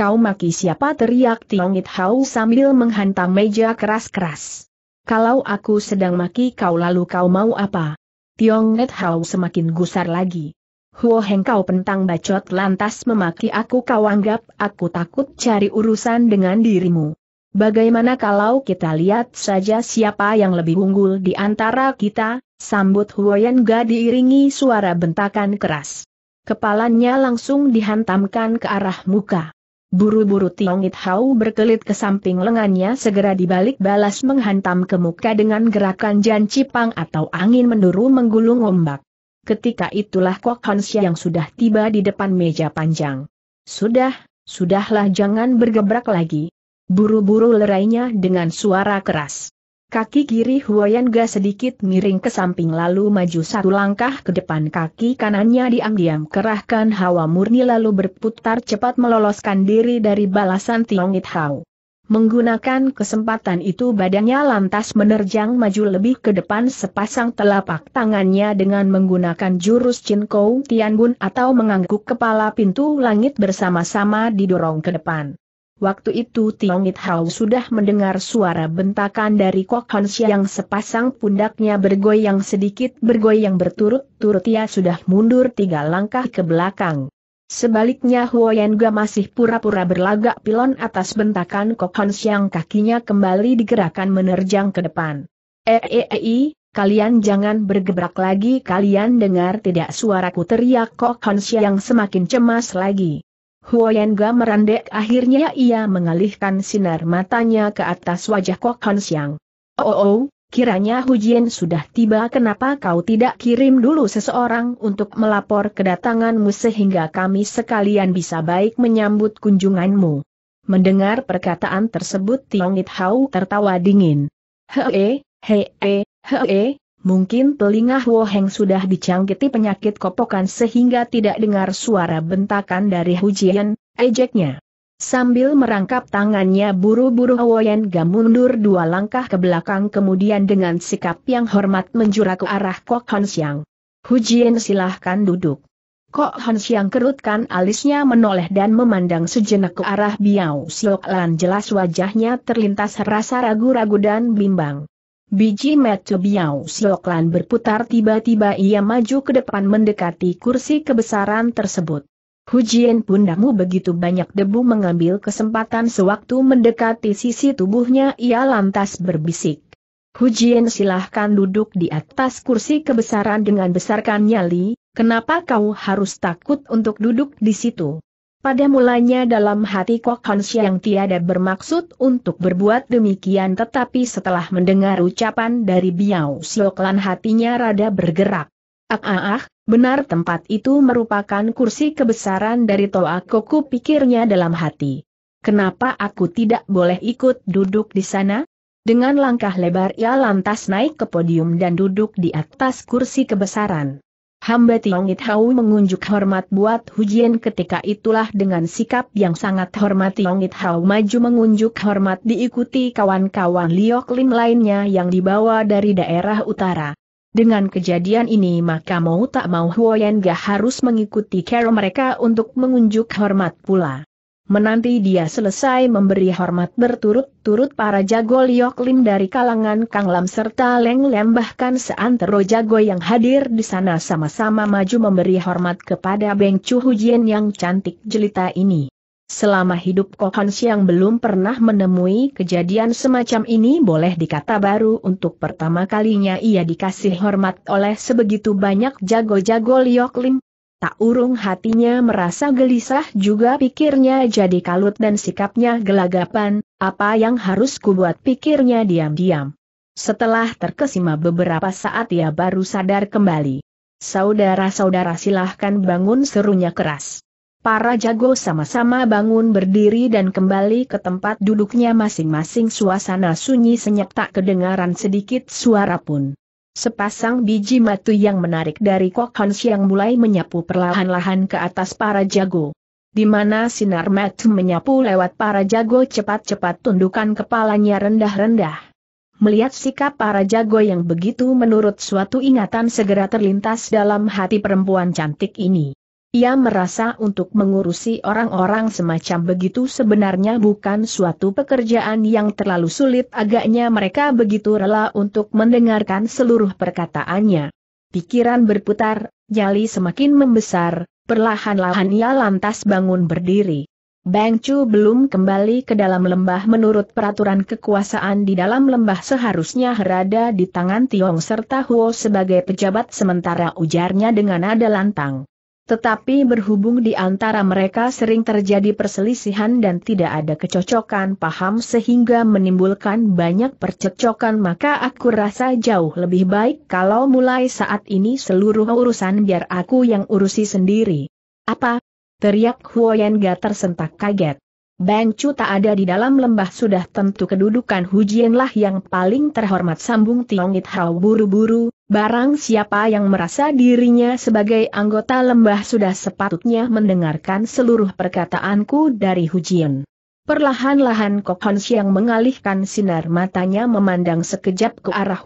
Speaker 1: Kau maki siapa teriak It Hau sambil menghantam meja keras-keras. Kalau aku sedang maki kau lalu kau mau apa? It Hau semakin gusar lagi. Huo Heng kau pentang bacot lantas memaki aku kau anggap aku takut cari urusan dengan dirimu. Bagaimana kalau kita lihat saja siapa yang lebih unggul di antara kita, sambut Huo Yan Ga diiringi suara bentakan keras. Kepalanya langsung dihantamkan ke arah muka. Buru-buru Tiong Tiongit Hau berkelit ke samping lengannya segera dibalik balas menghantam ke muka dengan gerakan jan cipang atau angin menduru menggulung ombak. Ketika itulah Kok Hansia yang sudah tiba di depan meja panjang. Sudah, sudahlah jangan bergebrak lagi. Buru-buru lerainya dengan suara keras. Kaki kiri Huoyan Ga sedikit miring ke samping lalu maju satu langkah ke depan kaki kanannya diam-diam kerahkan hawa murni lalu berputar cepat meloloskan diri dari balasan Tiong It Hao. Menggunakan kesempatan itu badannya lantas menerjang maju lebih ke depan sepasang telapak tangannya dengan menggunakan jurus Chin Kou Tian Bun atau mengangguk kepala pintu langit bersama-sama didorong ke depan. Waktu itu Tiong It Hao sudah mendengar suara bentakan dari Kok Han yang sepasang pundaknya bergoyang sedikit bergoyang berturut-turut ia sudah mundur tiga langkah ke belakang. Sebaliknya Huo Ga masih pura-pura berlagak pilon atas bentakan Kok Han yang kakinya kembali digerakkan menerjang ke depan. Eee, eh, eh, eh, kalian jangan bergebrak lagi kalian dengar tidak suaraku teriak Kok Han yang semakin cemas lagi. Huoyenga merendek akhirnya ia mengalihkan sinar matanya ke atas wajah Kok Han Oh, oh, oh, kiranya Hujian sudah tiba kenapa kau tidak kirim dulu seseorang untuk melapor kedatanganmu sehingga kami sekalian bisa baik menyambut kunjunganmu. Mendengar perkataan tersebut Tiong It Hau tertawa dingin. Hee, hee, hee, Mungkin telinga Huo sudah dicangkiti penyakit kopokan sehingga tidak dengar suara bentakan dari Hu Hujian, ejeknya. Sambil merangkap tangannya buru-buru Huoyen gam mundur dua langkah ke belakang kemudian dengan sikap yang hormat menjura ke arah Kok Hon Siang. Hujian silahkan duduk. Kok Hon kerutkan alisnya menoleh dan memandang sejenak ke arah Biao Siok Lan jelas wajahnya terlintas rasa ragu-ragu dan bimbang. Biji mata Biao Sioklan berputar tiba-tiba ia maju ke depan mendekati kursi kebesaran tersebut. Hujian pundamu begitu banyak debu mengambil kesempatan sewaktu mendekati sisi tubuhnya ia lantas berbisik. Hujian silahkan duduk di atas kursi kebesaran dengan besarkan nyali, kenapa kau harus takut untuk duduk di situ? Pada mulanya dalam hati Kok Hans yang tiada bermaksud untuk berbuat demikian tetapi setelah mendengar ucapan dari Biao Sioklan hatinya rada bergerak. Ah ah ah, benar tempat itu merupakan kursi kebesaran dari Toa Koku pikirnya dalam hati. Kenapa aku tidak boleh ikut duduk di sana? Dengan langkah lebar ia lantas naik ke podium dan duduk di atas kursi kebesaran. Hamba Tiong Hau mengunjuk hormat buat Hujian ketika itulah dengan sikap yang sangat hormat Tiong Hau maju mengunjuk hormat diikuti kawan-kawan Liok Lim lainnya yang dibawa dari daerah utara. Dengan kejadian ini maka mau tak mau Huoyan Ga harus mengikuti cara mereka untuk mengunjuk hormat pula menanti dia selesai memberi hormat berturut-turut para jago Liok Lim dari kalangan Kang Lam serta Leng Lem bahkan seantero jago yang hadir di sana sama-sama maju memberi hormat kepada Beng Chu Hujian yang cantik jelita ini. Selama hidup Kohan Siang belum pernah menemui kejadian semacam ini boleh dikata baru untuk pertama kalinya ia dikasih hormat oleh sebegitu banyak jago-jago Liok Lim Tak urung hatinya merasa gelisah juga pikirnya jadi kalut dan sikapnya gelagapan, apa yang harus kubuat pikirnya diam-diam. Setelah terkesima beberapa saat ia baru sadar kembali. Saudara-saudara silahkan bangun serunya keras. Para jago sama-sama bangun berdiri dan kembali ke tempat duduknya masing-masing suasana sunyi senyap tak kedengaran sedikit suara pun. Sepasang biji matu yang menarik dari Kokhans yang mulai menyapu perlahan-lahan ke atas para jago. Di mana sinar matu menyapu lewat para jago cepat-cepat tundukan kepalanya rendah-rendah. Melihat sikap para jago yang begitu menurut suatu ingatan segera terlintas dalam hati perempuan cantik ini. Ia merasa untuk mengurusi orang-orang semacam begitu sebenarnya bukan suatu pekerjaan yang terlalu sulit agaknya mereka begitu rela untuk mendengarkan seluruh perkataannya. Pikiran berputar, nyali semakin membesar, perlahan-lahan ia lantas bangun berdiri. Bang Chu belum kembali ke dalam lembah menurut peraturan kekuasaan di dalam lembah seharusnya berada di tangan Tiong serta Huo sebagai pejabat sementara ujarnya dengan nada lantang. Tetapi berhubung di antara mereka sering terjadi perselisihan dan tidak ada kecocokan paham sehingga menimbulkan banyak percekcokan maka aku rasa jauh lebih baik kalau mulai saat ini seluruh urusan biar aku yang urusi sendiri. Apa? Teriak Huoyenga tersentak kaget. Bancu tak ada di dalam lembah sudah tentu kedudukan hujianlah yang paling terhormat sambung Tiongit Hao buru-buru, barang siapa yang merasa dirinya sebagai anggota lembah sudah sepatutnya mendengarkan seluruh perkataanku dari hujian. Perlahan-lahan Hon Siang mengalihkan sinar matanya memandang sekejap ke arah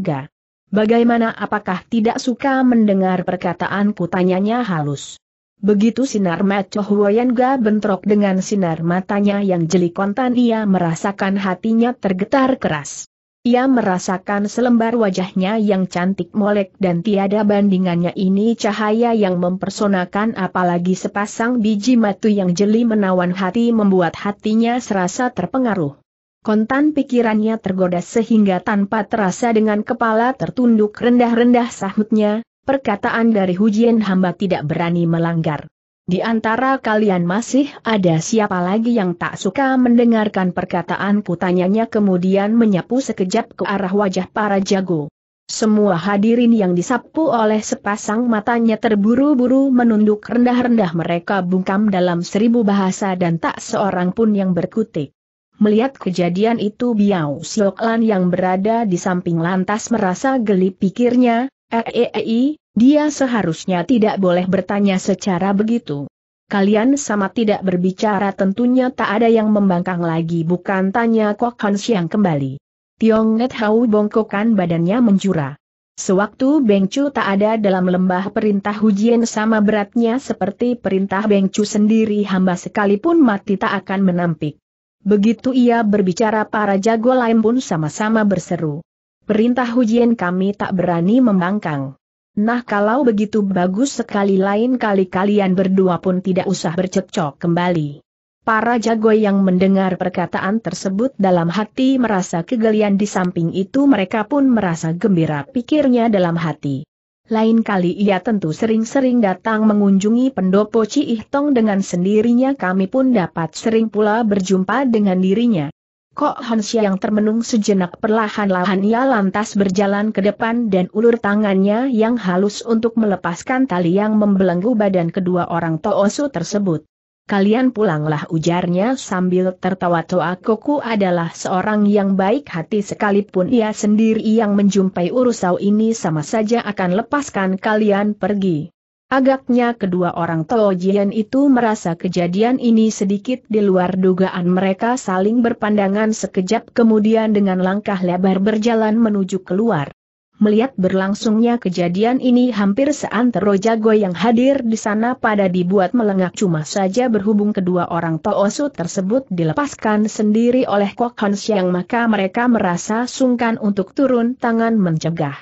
Speaker 1: Ga. Bagaimana apakah tidak suka mendengar perkataanku tanyanya halus. Begitu sinar mata Huoyanga bentrok dengan sinar matanya yang jeli kontan ia merasakan hatinya tergetar keras. Ia merasakan selembar wajahnya yang cantik molek dan tiada bandingannya ini cahaya yang mempersonakan apalagi sepasang biji matu yang jeli menawan hati membuat hatinya serasa terpengaruh. Kontan pikirannya tergoda sehingga tanpa terasa dengan kepala tertunduk rendah-rendah sahutnya, perkataan dari Hujian hamba tidak berani melanggar. Di antara kalian masih ada siapa lagi yang tak suka mendengarkan perkataan putanya?nya kemudian menyapu sekejap ke arah wajah para jago. Semua hadirin yang disapu oleh sepasang matanya terburu-buru menunduk rendah-rendah mereka bungkam dalam seribu bahasa dan tak seorang pun yang berkutik. Melihat kejadian itu Biao Sioklan yang berada di samping lantas merasa geli pikirnya, Eei, dia seharusnya tidak boleh bertanya secara begitu. Kalian sama tidak berbicara tentunya tak ada yang membangkang lagi bukan tanya Kok Han kembali. Tiong Net Hau bongkokkan badannya menjura. Sewaktu Beng Chu tak ada dalam lembah perintah hujian sama beratnya seperti perintah Beng Chu sendiri hamba sekalipun mati tak akan menampik. Begitu ia berbicara para jago lain pun sama-sama berseru. Perintah hujian kami tak berani membangkang. Nah kalau begitu bagus sekali lain kali kalian berdua pun tidak usah bercekcok kembali. Para jago yang mendengar perkataan tersebut dalam hati merasa kegelian di samping itu mereka pun merasa gembira pikirnya dalam hati. Lain kali ia tentu sering-sering datang mengunjungi pendopo Ihtong dengan sendirinya kami pun dapat sering pula berjumpa dengan dirinya. Kok Hansia yang termenung sejenak perlahan-lahan ia lantas berjalan ke depan dan ulur tangannya yang halus untuk melepaskan tali yang membelenggu badan kedua orang Toosu tersebut. Kalian pulanglah ujarnya sambil tertawa Toa Koku adalah seorang yang baik hati sekalipun ia sendiri yang menjumpai urusau ini sama saja akan lepaskan kalian pergi. Agaknya kedua orang Tojian itu merasa kejadian ini sedikit di luar dugaan mereka saling berpandangan sekejap kemudian dengan langkah lebar berjalan menuju keluar. Melihat berlangsungnya kejadian ini hampir seantero jago yang hadir di sana pada dibuat melengak cuma saja berhubung kedua orang Toosu tersebut dilepaskan sendiri oleh Kok yang yang maka mereka merasa sungkan untuk turun tangan mencegah.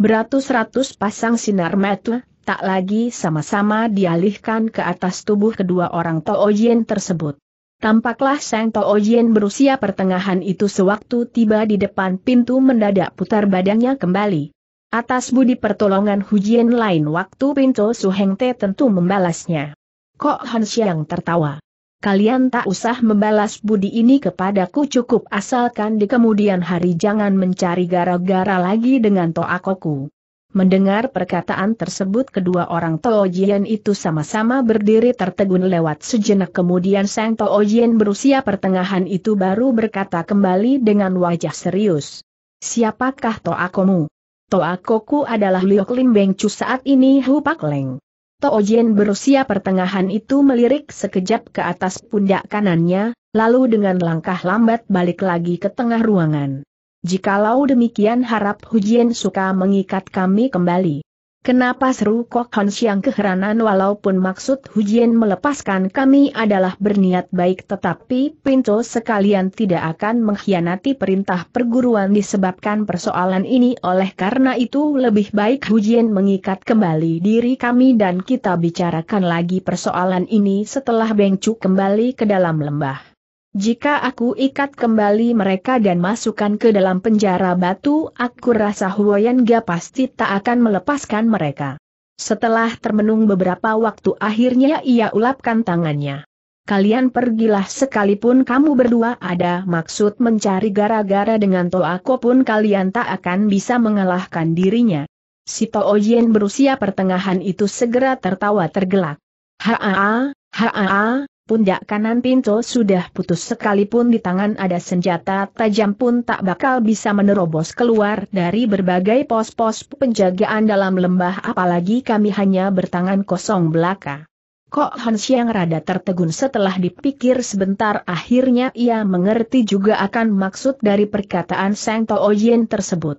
Speaker 1: Beratus-ratus pasang sinar mata tak lagi sama-sama dialihkan ke atas tubuh kedua orang Tooyen tersebut. Tampaklah Sang Tooyen berusia pertengahan itu sewaktu tiba di depan pintu mendadak putar badannya kembali. Atas budi pertolongan Hujian lain waktu pintu Heng Te tentu membalasnya. Kok Han Xiang tertawa. Kalian tak usah membalas budi ini kepadaku cukup asalkan di kemudian hari jangan mencari gara-gara lagi dengan Toakoku. Mendengar perkataan tersebut kedua orang Toojian itu sama-sama berdiri tertegun lewat sejenak kemudian Sang Toojian berusia pertengahan itu baru berkata kembali dengan wajah serius. Siapakah Toakomu? Toakoku adalah Liok Lim Beng saat ini Hu Pak Leng. Toojian berusia pertengahan itu melirik sekejap ke atas pundak kanannya, lalu dengan langkah lambat balik lagi ke tengah ruangan. Jikalau demikian harap Hujien suka mengikat kami kembali. Kenapa seru Kok Hansiang yang keheranan walaupun maksud Hujien melepaskan kami adalah berniat baik tetapi Pinto sekalian tidak akan mengkhianati perintah perguruan disebabkan persoalan ini oleh karena itu lebih baik Hujien mengikat kembali diri kami dan kita bicarakan lagi persoalan ini setelah Bengcu kembali ke dalam lembah. Jika aku ikat kembali mereka dan masukkan ke dalam penjara batu, aku rasa Huoyan Ga pasti tak akan melepaskan mereka. Setelah termenung beberapa waktu akhirnya ia ulapkan tangannya. Kalian pergilah sekalipun kamu berdua ada maksud mencari gara-gara dengan Toa, Toako pun kalian tak akan bisa mengalahkan dirinya. Si Tooyen berusia pertengahan itu segera tertawa tergelak. Haa, haa, pundak kanan pintu sudah putus sekalipun di tangan ada senjata tajam pun tak bakal bisa menerobos keluar dari berbagai pos-pos penjagaan dalam lembah apalagi kami hanya bertangan kosong belaka. Kok Hans yang rada tertegun setelah dipikir sebentar akhirnya ia mengerti juga akan maksud dari perkataan Sang Toyen tersebut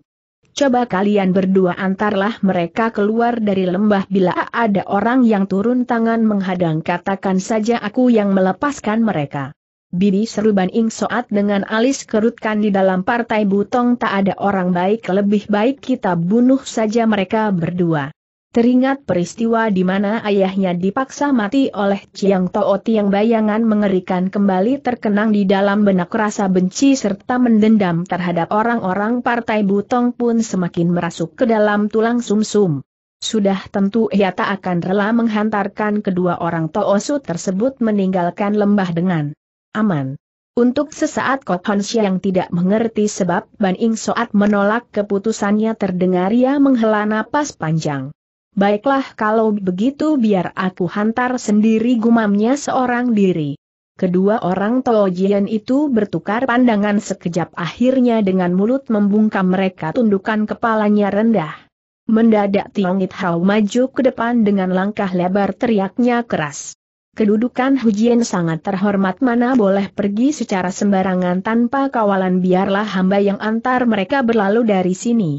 Speaker 1: coba kalian berdua antarlah mereka keluar dari lembah bila ada orang yang turun tangan menghadang katakan saja aku yang melepaskan mereka. Bibi seruban Ing Soat dengan alis kerutkan di dalam partai butong tak ada orang baik lebih baik kita bunuh saja mereka berdua. Teringat peristiwa di mana ayahnya dipaksa mati oleh Chiang Tooti yang bayangan mengerikan kembali terkenang di dalam benak rasa benci serta mendendam terhadap orang-orang partai Butong pun semakin merasuk ke dalam tulang sumsum. -sum. Sudah tentu ia tak akan rela menghantarkan kedua orang Toosu tersebut meninggalkan lembah dengan aman. Untuk sesaat Kokonsya yang tidak mengerti sebab Ban Ing Soat menolak keputusannya terdengar ia menghela napas panjang. Baiklah kalau begitu biar aku hantar sendiri gumamnya seorang diri. Kedua orang Tojian itu bertukar pandangan sekejap akhirnya dengan mulut membungkam mereka tundukkan kepalanya rendah. Mendadak Tiong Hao maju ke depan dengan langkah lebar teriaknya keras. Kedudukan Hujian sangat terhormat mana boleh pergi secara sembarangan tanpa kawalan biarlah hamba yang antar mereka berlalu dari sini.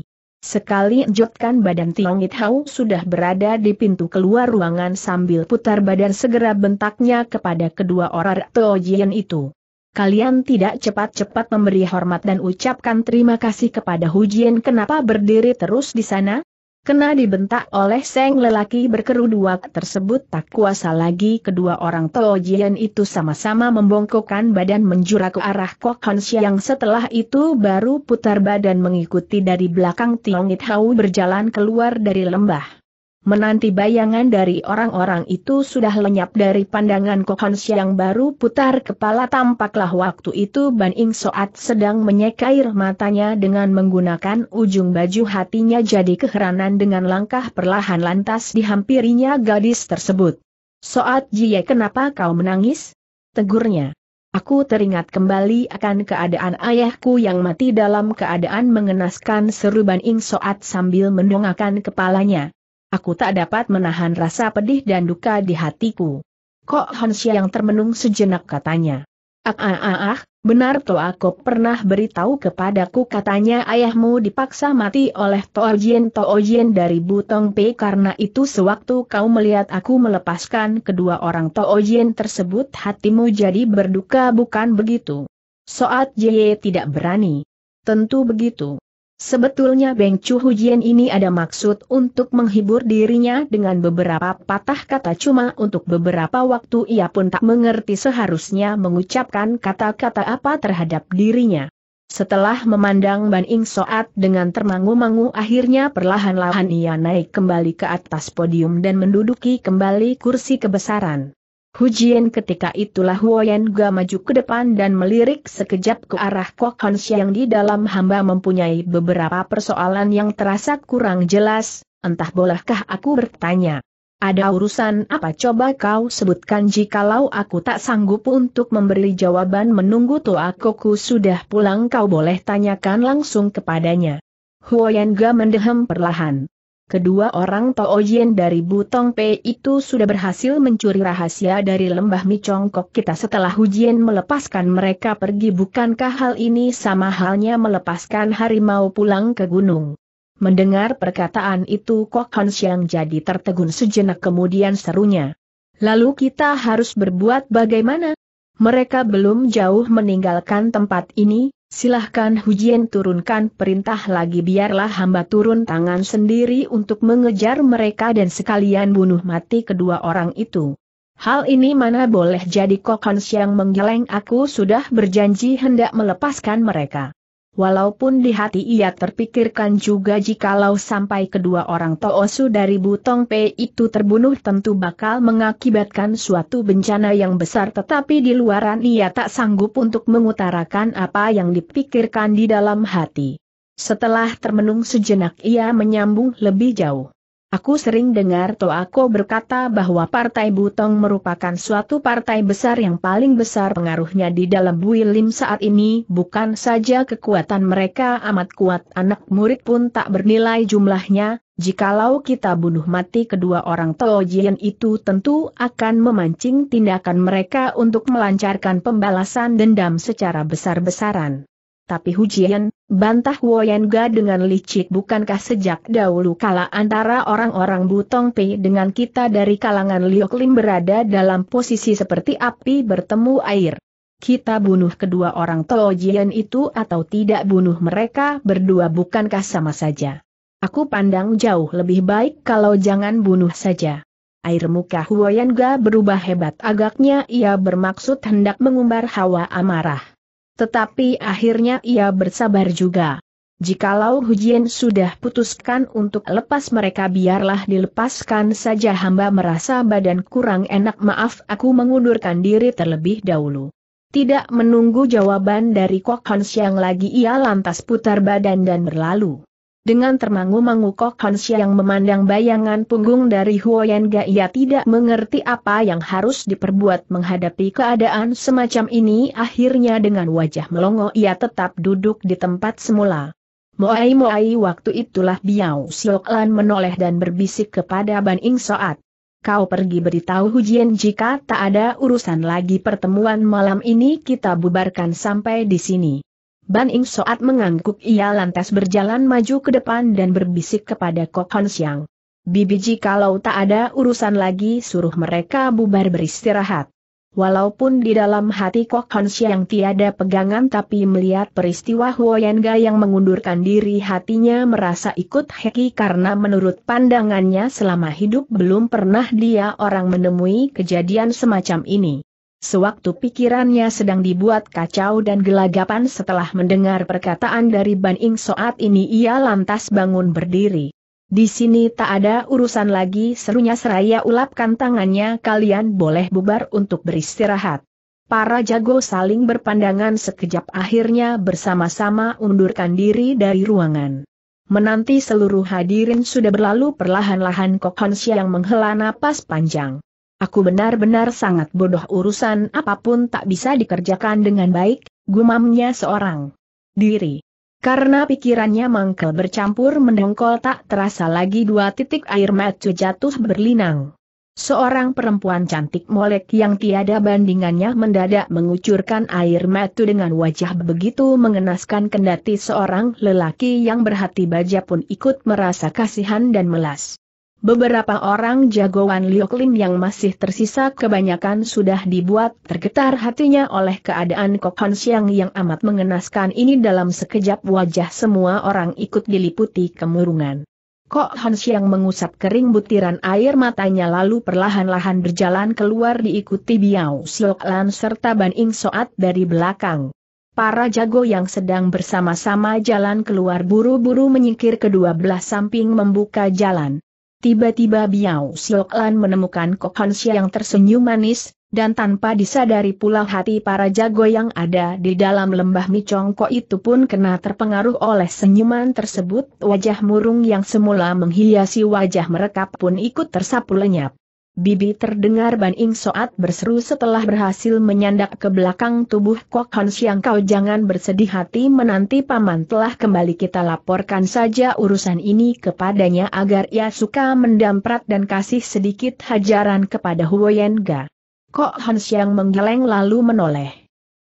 Speaker 1: Sekali enjotkan badan Tiongit Hau sudah berada di pintu keluar ruangan sambil putar badan segera bentaknya kepada kedua orang Tojian itu. Kalian tidak cepat-cepat memberi hormat dan ucapkan terima kasih kepada Hujian kenapa berdiri terus di sana? Kena dibentak oleh seng lelaki berkerudua tersebut tak kuasa lagi kedua orang Tojian itu sama-sama membongkokkan badan menjura ke arah Kok Hansi yang setelah itu baru putar badan mengikuti dari belakang Tiong It Hau berjalan keluar dari lembah. Menanti bayangan dari orang-orang itu sudah lenyap dari pandangan Kohans yang baru putar kepala tampaklah waktu itu Ban Ing Soat sedang menyekair matanya dengan menggunakan ujung baju hatinya jadi keheranan dengan langkah perlahan lantas dihampirinya gadis tersebut. Soat Jie kenapa kau menangis? Tegurnya. Aku teringat kembali akan keadaan ayahku yang mati dalam keadaan mengenaskan seruban Ing Soat sambil mendongakkan kepalanya aku tak dapat menahan rasa pedih dan duka di hatiku. Kok Hansia yang termenung sejenak katanya. Ah, ah, ah, ah benar toh aku pernah beritahu kepadaku katanya ayahmu dipaksa mati oleh Toojien Toojien dari Butong Pei karena itu sewaktu kau melihat aku melepaskan kedua orang Toojien tersebut hatimu jadi berduka bukan begitu. Soat Jie tidak berani. Tentu begitu. Sebetulnya Beng Chu Hujian ini ada maksud untuk menghibur dirinya dengan beberapa patah kata cuma untuk beberapa waktu ia pun tak mengerti seharusnya mengucapkan kata-kata apa terhadap dirinya. Setelah memandang Ban Ing Soat dengan termangu-mangu akhirnya perlahan-lahan ia naik kembali ke atas podium dan menduduki kembali kursi kebesaran. Hujian ketika itulah Huoyen Ga maju ke depan dan melirik sekejap ke arah Kok Hon yang di dalam hamba mempunyai beberapa persoalan yang terasa kurang jelas, entah bolehkah aku bertanya. Ada urusan apa coba kau sebutkan jikalau aku tak sanggup untuk memberi jawaban menunggu Toa Koku sudah pulang kau boleh tanyakan langsung kepadanya. Huoyen Ga mendehem perlahan. Kedua orang Toyen dari Butong Pei itu sudah berhasil mencuri rahasia dari lembah Micongkok kita setelah Hujian melepaskan mereka pergi bukankah hal ini sama halnya melepaskan harimau pulang ke gunung. Mendengar perkataan itu Kok Han Xiang jadi tertegun sejenak kemudian serunya. Lalu kita harus berbuat bagaimana? Mereka belum jauh meninggalkan tempat ini, Silahkan Hujien turunkan perintah lagi biarlah hamba turun tangan sendiri untuk mengejar mereka dan sekalian bunuh mati kedua orang itu. Hal ini mana boleh jadi kokon yang menggeleng aku sudah berjanji hendak melepaskan mereka. Walaupun di hati ia terpikirkan juga jikalau sampai kedua orang Toosu dari Butong P itu terbunuh tentu bakal mengakibatkan suatu bencana yang besar tetapi di luaran ia tak sanggup untuk mengutarakan apa yang dipikirkan di dalam hati. Setelah termenung sejenak ia menyambung lebih jauh. Aku sering dengar Toako berkata bahwa Partai Butong merupakan suatu partai besar yang paling besar pengaruhnya di dalam Builim saat ini bukan saja kekuatan mereka amat kuat anak murid pun tak bernilai jumlahnya, jikalau kita bunuh mati kedua orang Tojian itu tentu akan memancing tindakan mereka untuk melancarkan pembalasan dendam secara besar-besaran. Tapi Hujian, bantah Woyenga dengan licik bukankah sejak dahulu kala antara orang-orang Butong Pei dengan kita dari kalangan Liok Lim berada dalam posisi seperti api bertemu air. Kita bunuh kedua orang Tojian itu atau tidak bunuh mereka berdua bukankah sama saja. Aku pandang jauh lebih baik kalau jangan bunuh saja. Air muka Ga berubah hebat agaknya ia bermaksud hendak mengumbar hawa amarah. Tetapi akhirnya ia bersabar juga. Jikalau Hujian sudah putuskan untuk lepas mereka biarlah dilepaskan saja hamba merasa badan kurang enak maaf aku mengundurkan diri terlebih dahulu. Tidak menunggu jawaban dari Kok Hans yang lagi ia lantas putar badan dan berlalu. Dengan termangu-mangu kok Hansia yang memandang bayangan punggung dari Huoyan Ga ia tidak mengerti apa yang harus diperbuat menghadapi keadaan semacam ini akhirnya dengan wajah melongo ia tetap duduk di tempat semula. Moai-moai waktu itulah Biao Siok Lan menoleh dan berbisik kepada Ban Ing Soat. Kau pergi beritahu Hujian jika tak ada urusan lagi pertemuan malam ini kita bubarkan sampai di sini. Ban Ing Soat mengangguk ia lantas berjalan maju ke depan dan berbisik kepada Kok Han Siang. Bibiji kalau tak ada urusan lagi suruh mereka bubar beristirahat. Walaupun di dalam hati Kok Han Siang tiada pegangan tapi melihat peristiwa Huoyenga yang mengundurkan diri hatinya merasa ikut heki karena menurut pandangannya selama hidup belum pernah dia orang menemui kejadian semacam ini. Sewaktu pikirannya sedang dibuat kacau dan gelagapan setelah mendengar perkataan dari Ban Ing saat ini ia lantas bangun berdiri. Di sini tak ada urusan lagi serunya seraya ulapkan tangannya kalian boleh bubar untuk beristirahat. Para jago saling berpandangan sekejap akhirnya bersama-sama undurkan diri dari ruangan. Menanti seluruh hadirin sudah berlalu perlahan-lahan Kok Kokhonsia yang menghela napas panjang. Aku benar-benar sangat bodoh urusan apapun tak bisa dikerjakan dengan baik, gumamnya seorang diri. Karena pikirannya mangkel bercampur mendongkol tak terasa lagi dua titik air mata jatuh berlinang. Seorang perempuan cantik molek yang tiada bandingannya mendadak mengucurkan air mata dengan wajah begitu mengenaskan kendati seorang lelaki yang berhati baja pun ikut merasa kasihan dan melas. Beberapa orang jagoan Lioklin yang masih tersisa kebanyakan sudah dibuat tergetar hatinya oleh keadaan Hon Siang yang amat mengenaskan ini dalam sekejap wajah semua orang ikut diliputi kemurungan. Kok Siang mengusap kering butiran air matanya lalu perlahan-lahan berjalan keluar diikuti Biao Siok Lan serta Ban Ing Soat dari belakang. Para jago yang sedang bersama-sama jalan keluar buru-buru menyingkir kedua belah samping membuka jalan. Tiba-tiba Biao Lan menemukan Kohansia yang tersenyum manis, dan tanpa disadari pula hati para jago yang ada di dalam lembah Micongko itu pun kena terpengaruh oleh senyuman tersebut, wajah murung yang semula menghiasi wajah mereka pun ikut tersapu lenyap. Bibi terdengar Ban Ing Soat berseru setelah berhasil menyandak ke belakang tubuh Kok Hansiang. Siang kau jangan bersedih hati menanti paman telah kembali kita laporkan saja urusan ini kepadanya agar ia suka mendamprat dan kasih sedikit hajaran kepada Huo Yen. Ga. Kok Hansiang Siang menggeleng lalu menoleh.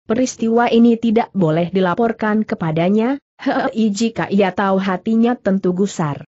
Speaker 1: Peristiwa ini tidak boleh dilaporkan kepadanya, hei jika ia tahu hatinya tentu gusar.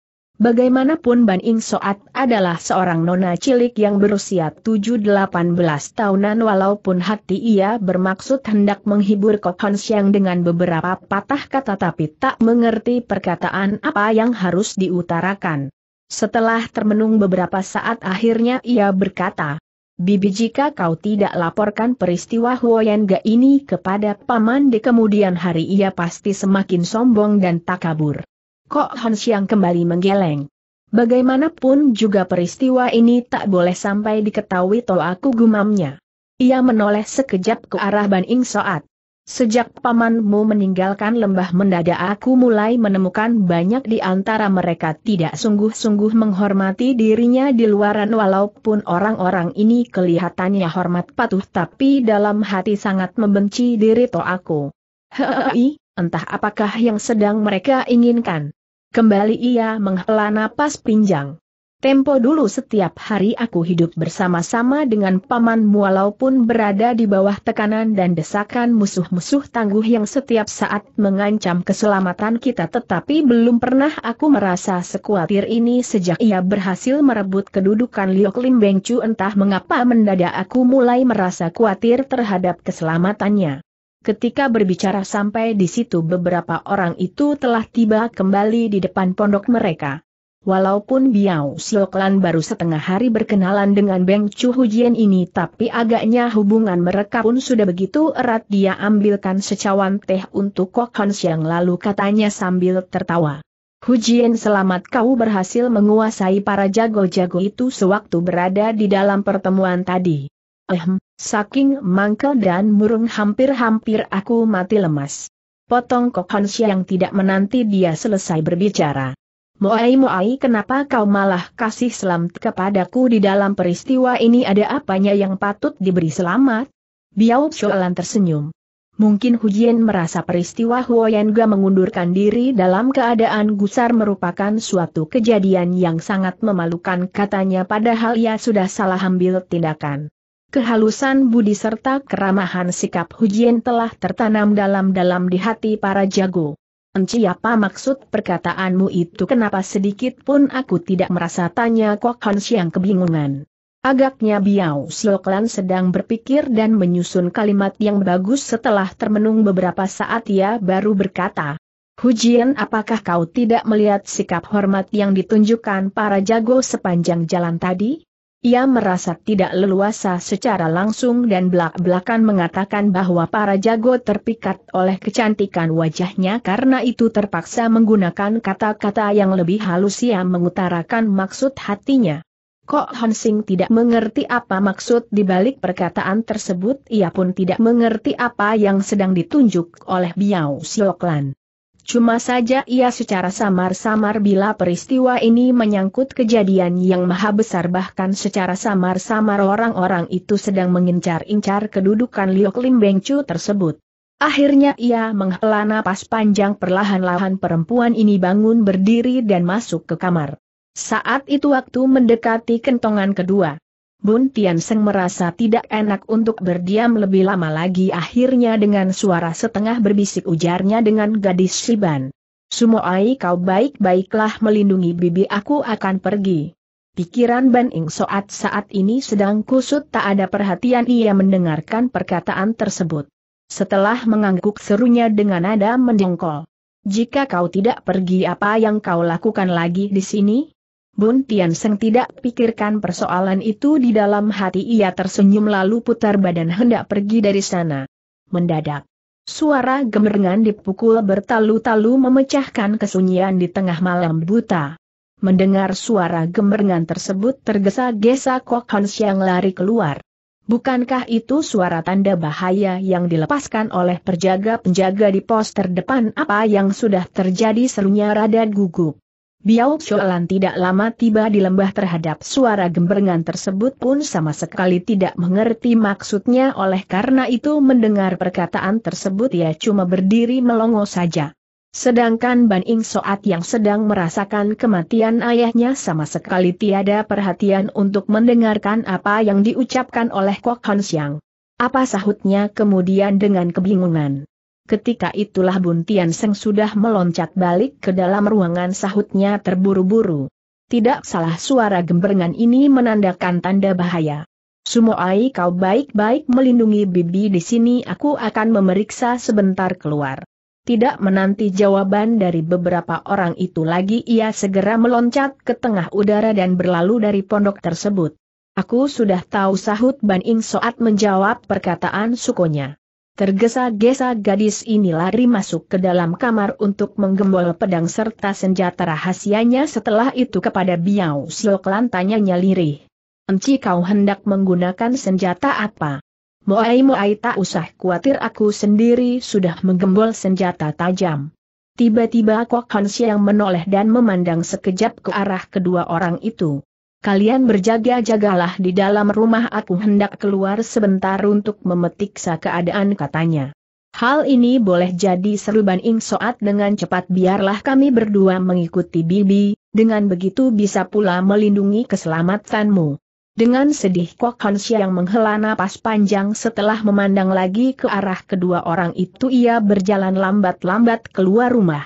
Speaker 1: Bagaimanapun Ban Ing Soat adalah seorang nona cilik yang berusia 7-18 tahunan walaupun hati ia bermaksud hendak menghibur Kokon Siang dengan beberapa patah kata tapi tak mengerti perkataan apa yang harus diutarakan. Setelah termenung beberapa saat akhirnya ia berkata, Bibi jika kau tidak laporkan peristiwa Huoyenga ini kepada Paman di kemudian hari ia pasti semakin sombong dan takabur. Kok Hans yang kembali menggeleng. Bagaimanapun juga peristiwa ini tak boleh sampai diketahui toh aku gumamnya. Ia menoleh sekejap ke arah Ban Ing Soat. Sejak pamanmu meninggalkan lembah mendadak aku mulai menemukan banyak di antara mereka tidak sungguh-sungguh menghormati dirinya di luaran walaupun orang-orang ini kelihatannya hormat patuh tapi dalam hati sangat membenci diri toh aku. Hei, entah apakah yang sedang mereka inginkan. Kembali ia menghela napas pinjang. Tempo dulu setiap hari aku hidup bersama-sama dengan pamanmu walaupun berada di bawah tekanan dan desakan musuh-musuh tangguh yang setiap saat mengancam keselamatan kita tetapi belum pernah aku merasa sekuatir ini sejak ia berhasil merebut kedudukan Liok Lim Beng Chu entah mengapa mendadak aku mulai merasa kuatir terhadap keselamatannya. Ketika berbicara sampai di situ beberapa orang itu telah tiba kembali di depan pondok mereka. Walaupun Biao Sioklan baru setengah hari berkenalan dengan Beng Chu Hujian ini tapi agaknya hubungan mereka pun sudah begitu erat dia ambilkan secawan teh untuk Kok Hans yang lalu katanya sambil tertawa. Hujian selamat kau berhasil menguasai para jago-jago itu sewaktu berada di dalam pertemuan tadi. Ehm, Saking mangka dan murung hampir-hampir aku mati lemas. Potong Kokon yang tidak menanti dia selesai berbicara. Moai Moai kenapa kau malah kasih selamat kepadaku di dalam peristiwa ini ada apanya yang patut diberi selamat? Biao Alan tersenyum. Mungkin Hu Jian merasa peristiwa Huoyanga mengundurkan diri dalam keadaan gusar merupakan suatu kejadian yang sangat memalukan katanya padahal ia sudah salah ambil tindakan. Kehalusan budi serta keramahan sikap Hujien telah tertanam dalam-dalam di hati para jago. Enci apa maksud perkataanmu itu kenapa sedikit pun aku tidak merasa tanya Kok Hans yang kebingungan. Agaknya Biao Sloklan sedang berpikir dan menyusun kalimat yang bagus setelah termenung beberapa saat ia baru berkata. Hujian apakah kau tidak melihat sikap hormat yang ditunjukkan para jago sepanjang jalan tadi? Ia merasa tidak leluasa secara langsung dan belak-belakan mengatakan bahwa para jago terpikat oleh kecantikan wajahnya karena itu terpaksa menggunakan kata-kata yang lebih halus Ia mengutarakan maksud hatinya. Kok Hansing tidak mengerti apa maksud dibalik perkataan tersebut ia pun tidak mengerti apa yang sedang ditunjuk oleh Biao Sioklan. Cuma saja ia secara samar-samar bila peristiwa ini menyangkut kejadian yang maha besar bahkan secara samar-samar orang-orang itu sedang mengincar-incar kedudukan Liu Lim Beng Chu tersebut. Akhirnya ia menghela napas panjang perlahan-lahan perempuan ini bangun berdiri dan masuk ke kamar. Saat itu waktu mendekati kentongan kedua. Bun Tian Seng merasa tidak enak untuk berdiam lebih lama lagi akhirnya dengan suara setengah berbisik ujarnya dengan gadis Siban. Sumoai kau baik-baiklah melindungi bibi aku akan pergi. Pikiran Ban Ing Soat saat ini sedang kusut tak ada perhatian ia mendengarkan perkataan tersebut. Setelah mengangguk serunya dengan nada mendengkol. Jika kau tidak pergi apa yang kau lakukan lagi di sini? Bun Tian Seng tidak pikirkan persoalan itu di dalam hati ia tersenyum lalu putar badan hendak pergi dari sana. Mendadak. Suara gemerengan dipukul bertalu-talu memecahkan kesunyian di tengah malam buta. Mendengar suara gemerengan tersebut tergesa-gesa Kok Hans yang lari keluar. Bukankah itu suara tanda bahaya yang dilepaskan oleh perjaga-penjaga di pos terdepan apa yang sudah terjadi serunya rada gugup. Biao Shoalan tidak lama tiba di lembah terhadap suara gemberengan tersebut pun sama sekali tidak mengerti maksudnya oleh karena itu mendengar perkataan tersebut ia cuma berdiri melongo saja. Sedangkan Ban Ing Soat yang sedang merasakan kematian ayahnya sama sekali tiada perhatian untuk mendengarkan apa yang diucapkan oleh Kok Hon Siang. Apa sahutnya kemudian dengan kebingungan. Ketika itulah Buntian Seng sudah meloncat balik ke dalam ruangan sahutnya terburu-buru. Tidak salah suara gemberengan ini menandakan tanda bahaya. Sumoai kau baik-baik melindungi bibi di sini aku akan memeriksa sebentar keluar. Tidak menanti jawaban dari beberapa orang itu lagi ia segera meloncat ke tengah udara dan berlalu dari pondok tersebut. Aku sudah tahu sahut Ban Ing Soat menjawab perkataan sukonya. Tergesa-gesa gadis ini lari masuk ke dalam kamar untuk menggembol pedang serta senjata rahasianya setelah itu kepada Biao Siok lantanya lirih. Enci kau hendak menggunakan senjata apa? Moai Moai tak usah khawatir aku sendiri sudah menggembol senjata tajam. Tiba-tiba Kok Hansi yang menoleh dan memandang sekejap ke arah kedua orang itu kalian berjaga-jagalah di dalam rumah aku hendak keluar sebentar untuk sa keadaan katanya. Hal ini boleh jadi seru Ban Ing Soat dengan cepat biarlah kami berdua mengikuti Bibi, dengan begitu bisa pula melindungi keselamatanmu. Dengan sedih Kok Han yang menghela napas panjang setelah memandang lagi ke arah kedua orang itu ia berjalan lambat-lambat keluar rumah.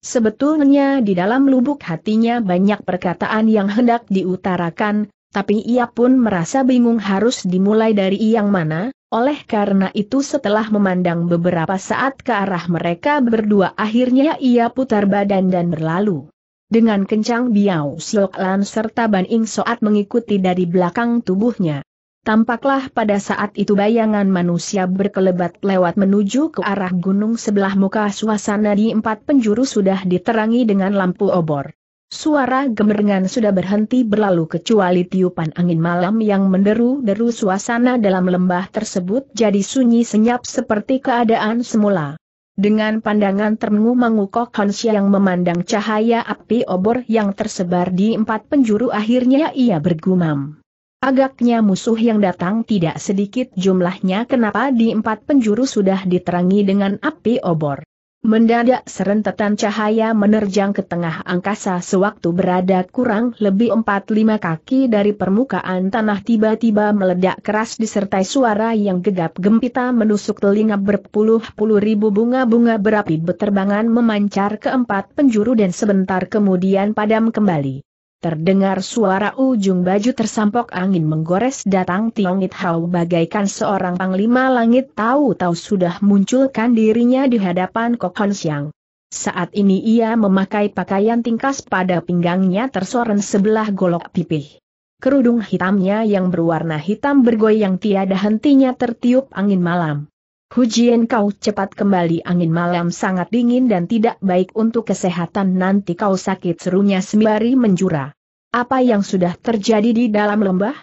Speaker 1: Sebetulnya di dalam lubuk hatinya banyak perkataan yang hendak diutarakan, tapi ia pun merasa bingung harus dimulai dari yang mana, oleh karena itu setelah memandang beberapa saat ke arah mereka berdua akhirnya ia putar badan dan berlalu. Dengan kencang Biao Siok serta Ban Ing Soat mengikuti dari belakang tubuhnya. Tampaklah pada saat itu bayangan manusia berkelebat lewat menuju ke arah gunung sebelah muka suasana di empat penjuru sudah diterangi dengan lampu obor. Suara gemerengan sudah berhenti berlalu kecuali tiupan angin malam yang menderu-deru suasana dalam lembah tersebut jadi sunyi senyap seperti keadaan semula. Dengan pandangan termengu mengukok Hans yang memandang cahaya api obor yang tersebar di empat penjuru akhirnya ia bergumam. Agaknya musuh yang datang tidak sedikit jumlahnya kenapa di empat penjuru sudah diterangi dengan api obor. Mendadak serentetan cahaya menerjang ke tengah angkasa sewaktu berada kurang lebih 4-5 kaki dari permukaan tanah tiba-tiba meledak keras disertai suara yang gegap gempita menusuk telinga berpuluh-puluh ribu bunga-bunga berapi beterbangan memancar ke empat penjuru dan sebentar kemudian padam kembali. Terdengar suara ujung baju tersampok angin menggores datang Tiongit hau bagaikan seorang panglima langit tahu-tahu sudah munculkan dirinya di hadapan Kok Hon Siang. Saat ini ia memakai pakaian tingkas pada pinggangnya tersoren sebelah golok pipih. Kerudung hitamnya yang berwarna hitam bergoyang tiada hentinya tertiup angin malam. Hujian kau cepat kembali angin malam sangat dingin dan tidak baik untuk kesehatan nanti kau sakit serunya sembari menjura. Apa yang sudah terjadi di dalam lembah?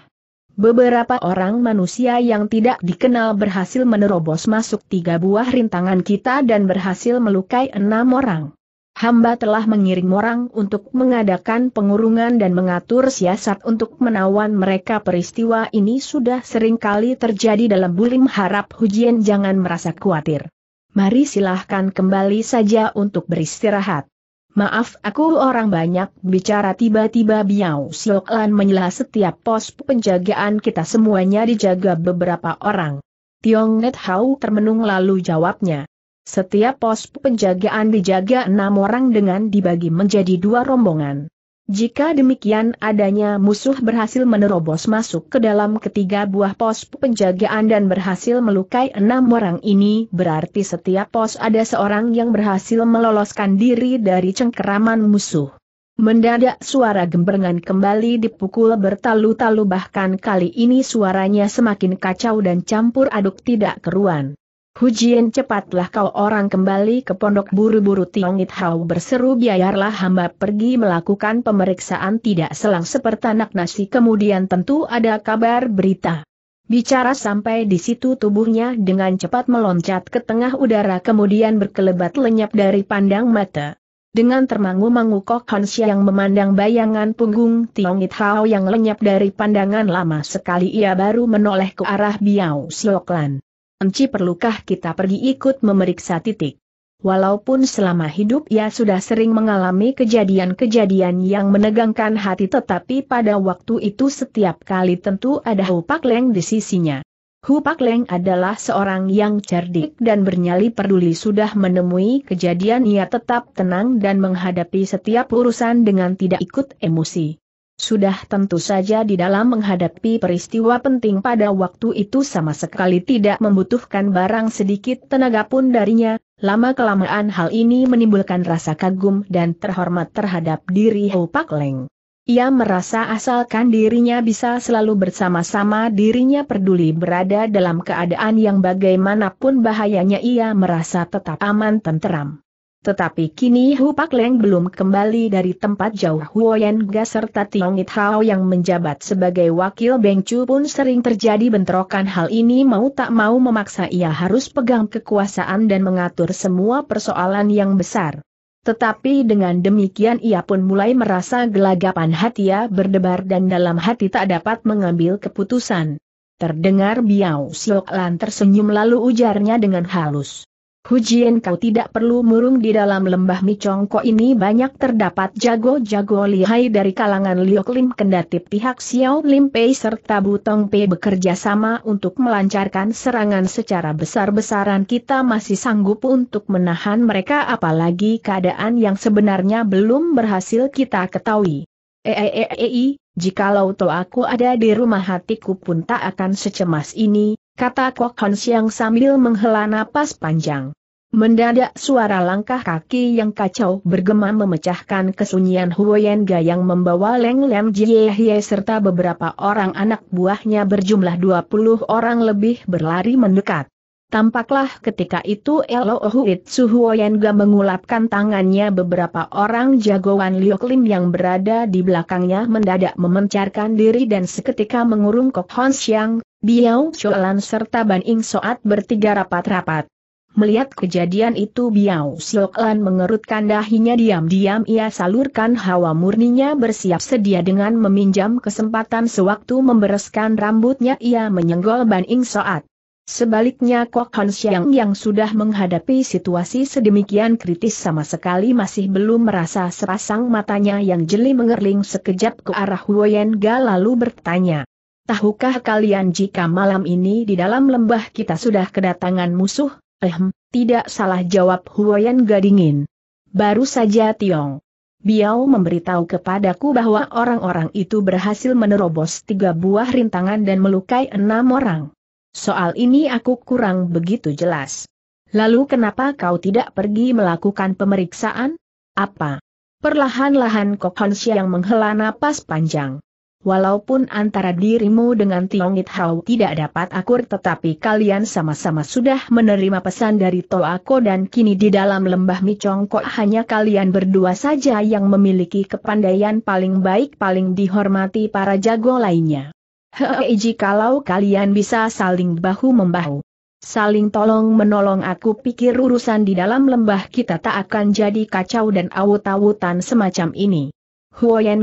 Speaker 1: Beberapa orang manusia yang tidak dikenal berhasil menerobos masuk tiga buah rintangan kita dan berhasil melukai enam orang hamba telah mengirim orang untuk mengadakan pengurungan dan mengatur siasat untuk menawan mereka peristiwa ini sudah sering kali terjadi dalam bulim harap hujian jangan merasa khawatir. Mari silahkan kembali saja untuk beristirahat. Maaf aku orang banyak bicara tiba-tiba Biao Sioklan menyela setiap pos penjagaan kita semuanya dijaga beberapa orang. Tiong Net Hau termenung lalu jawabnya. Setiap pos penjagaan dijaga enam orang dengan dibagi menjadi dua rombongan. Jika demikian adanya musuh berhasil menerobos masuk ke dalam ketiga buah pos penjagaan dan berhasil melukai enam orang ini berarti setiap pos ada seorang yang berhasil meloloskan diri dari cengkeraman musuh. Mendadak suara gemberngan kembali dipukul bertalu-talu bahkan kali ini suaranya semakin kacau dan campur aduk tidak keruan. Hujian cepatlah kau orang kembali ke pondok buru-buru Tiongit Hau berseru biarlah hamba pergi melakukan pemeriksaan tidak selang seperti anak nasi kemudian tentu ada kabar berita. Bicara sampai di situ tubuhnya dengan cepat meloncat ke tengah udara kemudian berkelebat lenyap dari pandang mata. Dengan termangu-mangu Kok Hansia yang memandang bayangan punggung Tiongit Hao yang lenyap dari pandangan lama sekali ia baru menoleh ke arah Biao Sioklan. Enci perlukah kita pergi ikut memeriksa titik? Walaupun selama hidup ia sudah sering mengalami kejadian-kejadian yang menegangkan hati tetapi pada waktu itu setiap kali tentu ada Pak Leng di sisinya. Pak Leng adalah seorang yang cerdik dan bernyali peduli sudah menemui kejadian ia tetap tenang dan menghadapi setiap urusan dengan tidak ikut emosi. Sudah tentu saja di dalam menghadapi peristiwa penting pada waktu itu sama sekali tidak membutuhkan barang sedikit tenaga pun darinya, lama-kelamaan hal ini menimbulkan rasa kagum dan terhormat terhadap diri Ho Pak Leng. Ia merasa asalkan dirinya bisa selalu bersama-sama dirinya peduli berada dalam keadaan yang bagaimanapun bahayanya ia merasa tetap aman tenteram. Tetapi kini Hu Pak Leng belum kembali dari tempat jauh Huoyen Ga serta Tiong It Hao yang menjabat sebagai wakil Beng Chu pun sering terjadi bentrokan hal ini mau tak mau memaksa ia harus pegang kekuasaan dan mengatur semua persoalan yang besar. Tetapi dengan demikian ia pun mulai merasa gelagapan hati ia berdebar dan dalam hati tak dapat mengambil keputusan. Terdengar Biao Siok Lan tersenyum lalu ujarnya dengan halus. Hujian kau tidak perlu murung di dalam lembah Micongko ini banyak terdapat jago-jago lihai dari kalangan Liok Lim kendati pihak Xiao Lim Pei serta Butong Pei bekerja sama untuk melancarkan serangan secara besar-besaran kita masih sanggup untuk menahan mereka apalagi keadaan yang sebenarnya belum berhasil kita ketahui. Eeeei, jikalau toh aku ada di rumah hatiku pun tak akan secemas ini, kata Kok Hon Siang sambil menghela napas panjang. Mendadak suara langkah kaki yang kacau bergema memecahkan kesunyian Huoyen Ga yang membawa Leng Lem Jie serta beberapa orang anak buahnya berjumlah 20 orang lebih berlari mendekat. Tampaklah ketika itu Elo Suhuoyenga mengulapkan tangannya beberapa orang jagoan Lioklim yang berada di belakangnya mendadak memencarkan diri dan seketika mengurung Kok Hon Siang, Biao Xiaolan serta Ban Ing Soat bertiga rapat-rapat. Melihat kejadian itu Biao Xiaolan mengerutkan dahinya diam-diam ia salurkan hawa murninya bersiap sedia dengan meminjam kesempatan sewaktu membereskan rambutnya ia menyenggol Ban Ing Soat. Sebaliknya Kok Han yang sudah menghadapi situasi sedemikian kritis sama sekali masih belum merasa sepasang matanya yang jeli mengerling sekejap ke arah Huoyen Ga lalu bertanya. Tahukah kalian jika malam ini di dalam lembah kita sudah kedatangan musuh? Ehm, tidak salah jawab Huoyen Ga dingin. Baru saja Tiong. Biao memberitahu kepadaku bahwa orang-orang itu berhasil menerobos tiga buah rintangan dan melukai enam orang. Soal ini aku kurang begitu jelas. Lalu kenapa kau tidak pergi melakukan pemeriksaan? Apa? Perlahan-lahan Kokonsia yang menghela napas panjang. Walaupun antara dirimu dengan Tiongit Hao tidak dapat akur tetapi kalian sama-sama sudah menerima pesan dari Toako dan kini di dalam lembah Micongkok hanya kalian berdua saja yang memiliki kepandaian paling baik paling dihormati para jago lainnya. Hei kalau kalian bisa saling bahu-membahu. Saling tolong-menolong aku pikir urusan di dalam lembah kita tak akan jadi kacau dan awut-awutan semacam ini.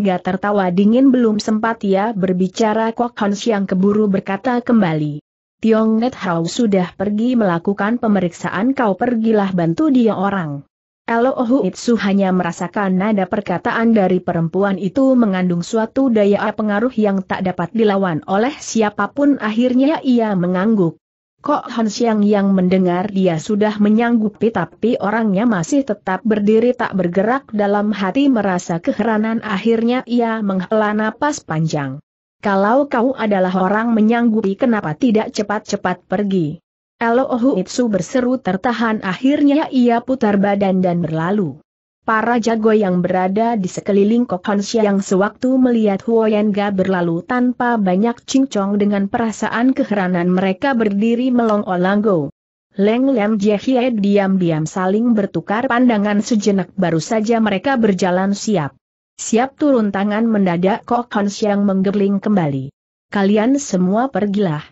Speaker 1: ga tertawa dingin belum sempat ia berbicara Kok Hans yang keburu berkata kembali. Tiong Net Hao sudah pergi melakukan pemeriksaan kau pergilah bantu dia orang. Elo Ohuitsu hanya merasakan nada perkataan dari perempuan itu mengandung suatu daya pengaruh yang tak dapat dilawan oleh siapapun akhirnya ia mengangguk. Kok Han yang mendengar dia sudah menyanggupi tapi orangnya masih tetap berdiri tak bergerak dalam hati merasa keheranan akhirnya ia menghela napas panjang. Kalau kau adalah orang menyanggupi kenapa tidak cepat-cepat pergi? Elohu Itsu berseru tertahan akhirnya ia putar badan dan berlalu. Para jago yang berada di sekeliling Kokon yang sewaktu melihat Huoyenga berlalu tanpa banyak cincong dengan perasaan keheranan mereka berdiri melongo-langgo. Leng Lem Jiehie diam-diam saling bertukar pandangan sejenak baru saja mereka berjalan siap. Siap turun tangan mendadak Kokon yang menggerling kembali. Kalian semua pergilah.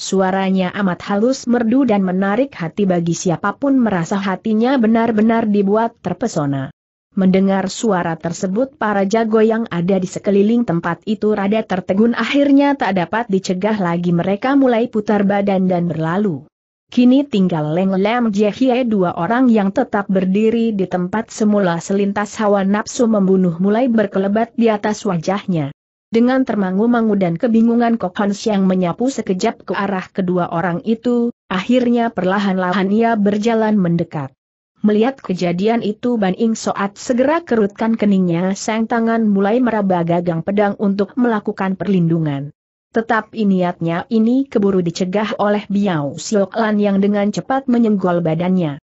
Speaker 1: Suaranya amat halus merdu dan menarik hati bagi siapapun merasa hatinya benar-benar dibuat terpesona. Mendengar suara tersebut para jago yang ada di sekeliling tempat itu rada tertegun akhirnya tak dapat dicegah lagi mereka mulai putar badan dan berlalu. Kini tinggal Leng Lam Jehye dua orang yang tetap berdiri di tempat semula selintas hawa nafsu membunuh mulai berkelebat di atas wajahnya. Dengan termangu-mangu dan kebingungan Hans yang menyapu sekejap ke arah kedua orang itu, akhirnya perlahan-lahan ia berjalan mendekat. Melihat kejadian itu Ban Ing Soat segera kerutkan keningnya sang tangan mulai meraba gagang pedang untuk melakukan perlindungan. Tetap niatnya ini keburu dicegah oleh Biao Sioklan yang dengan cepat menyenggol badannya.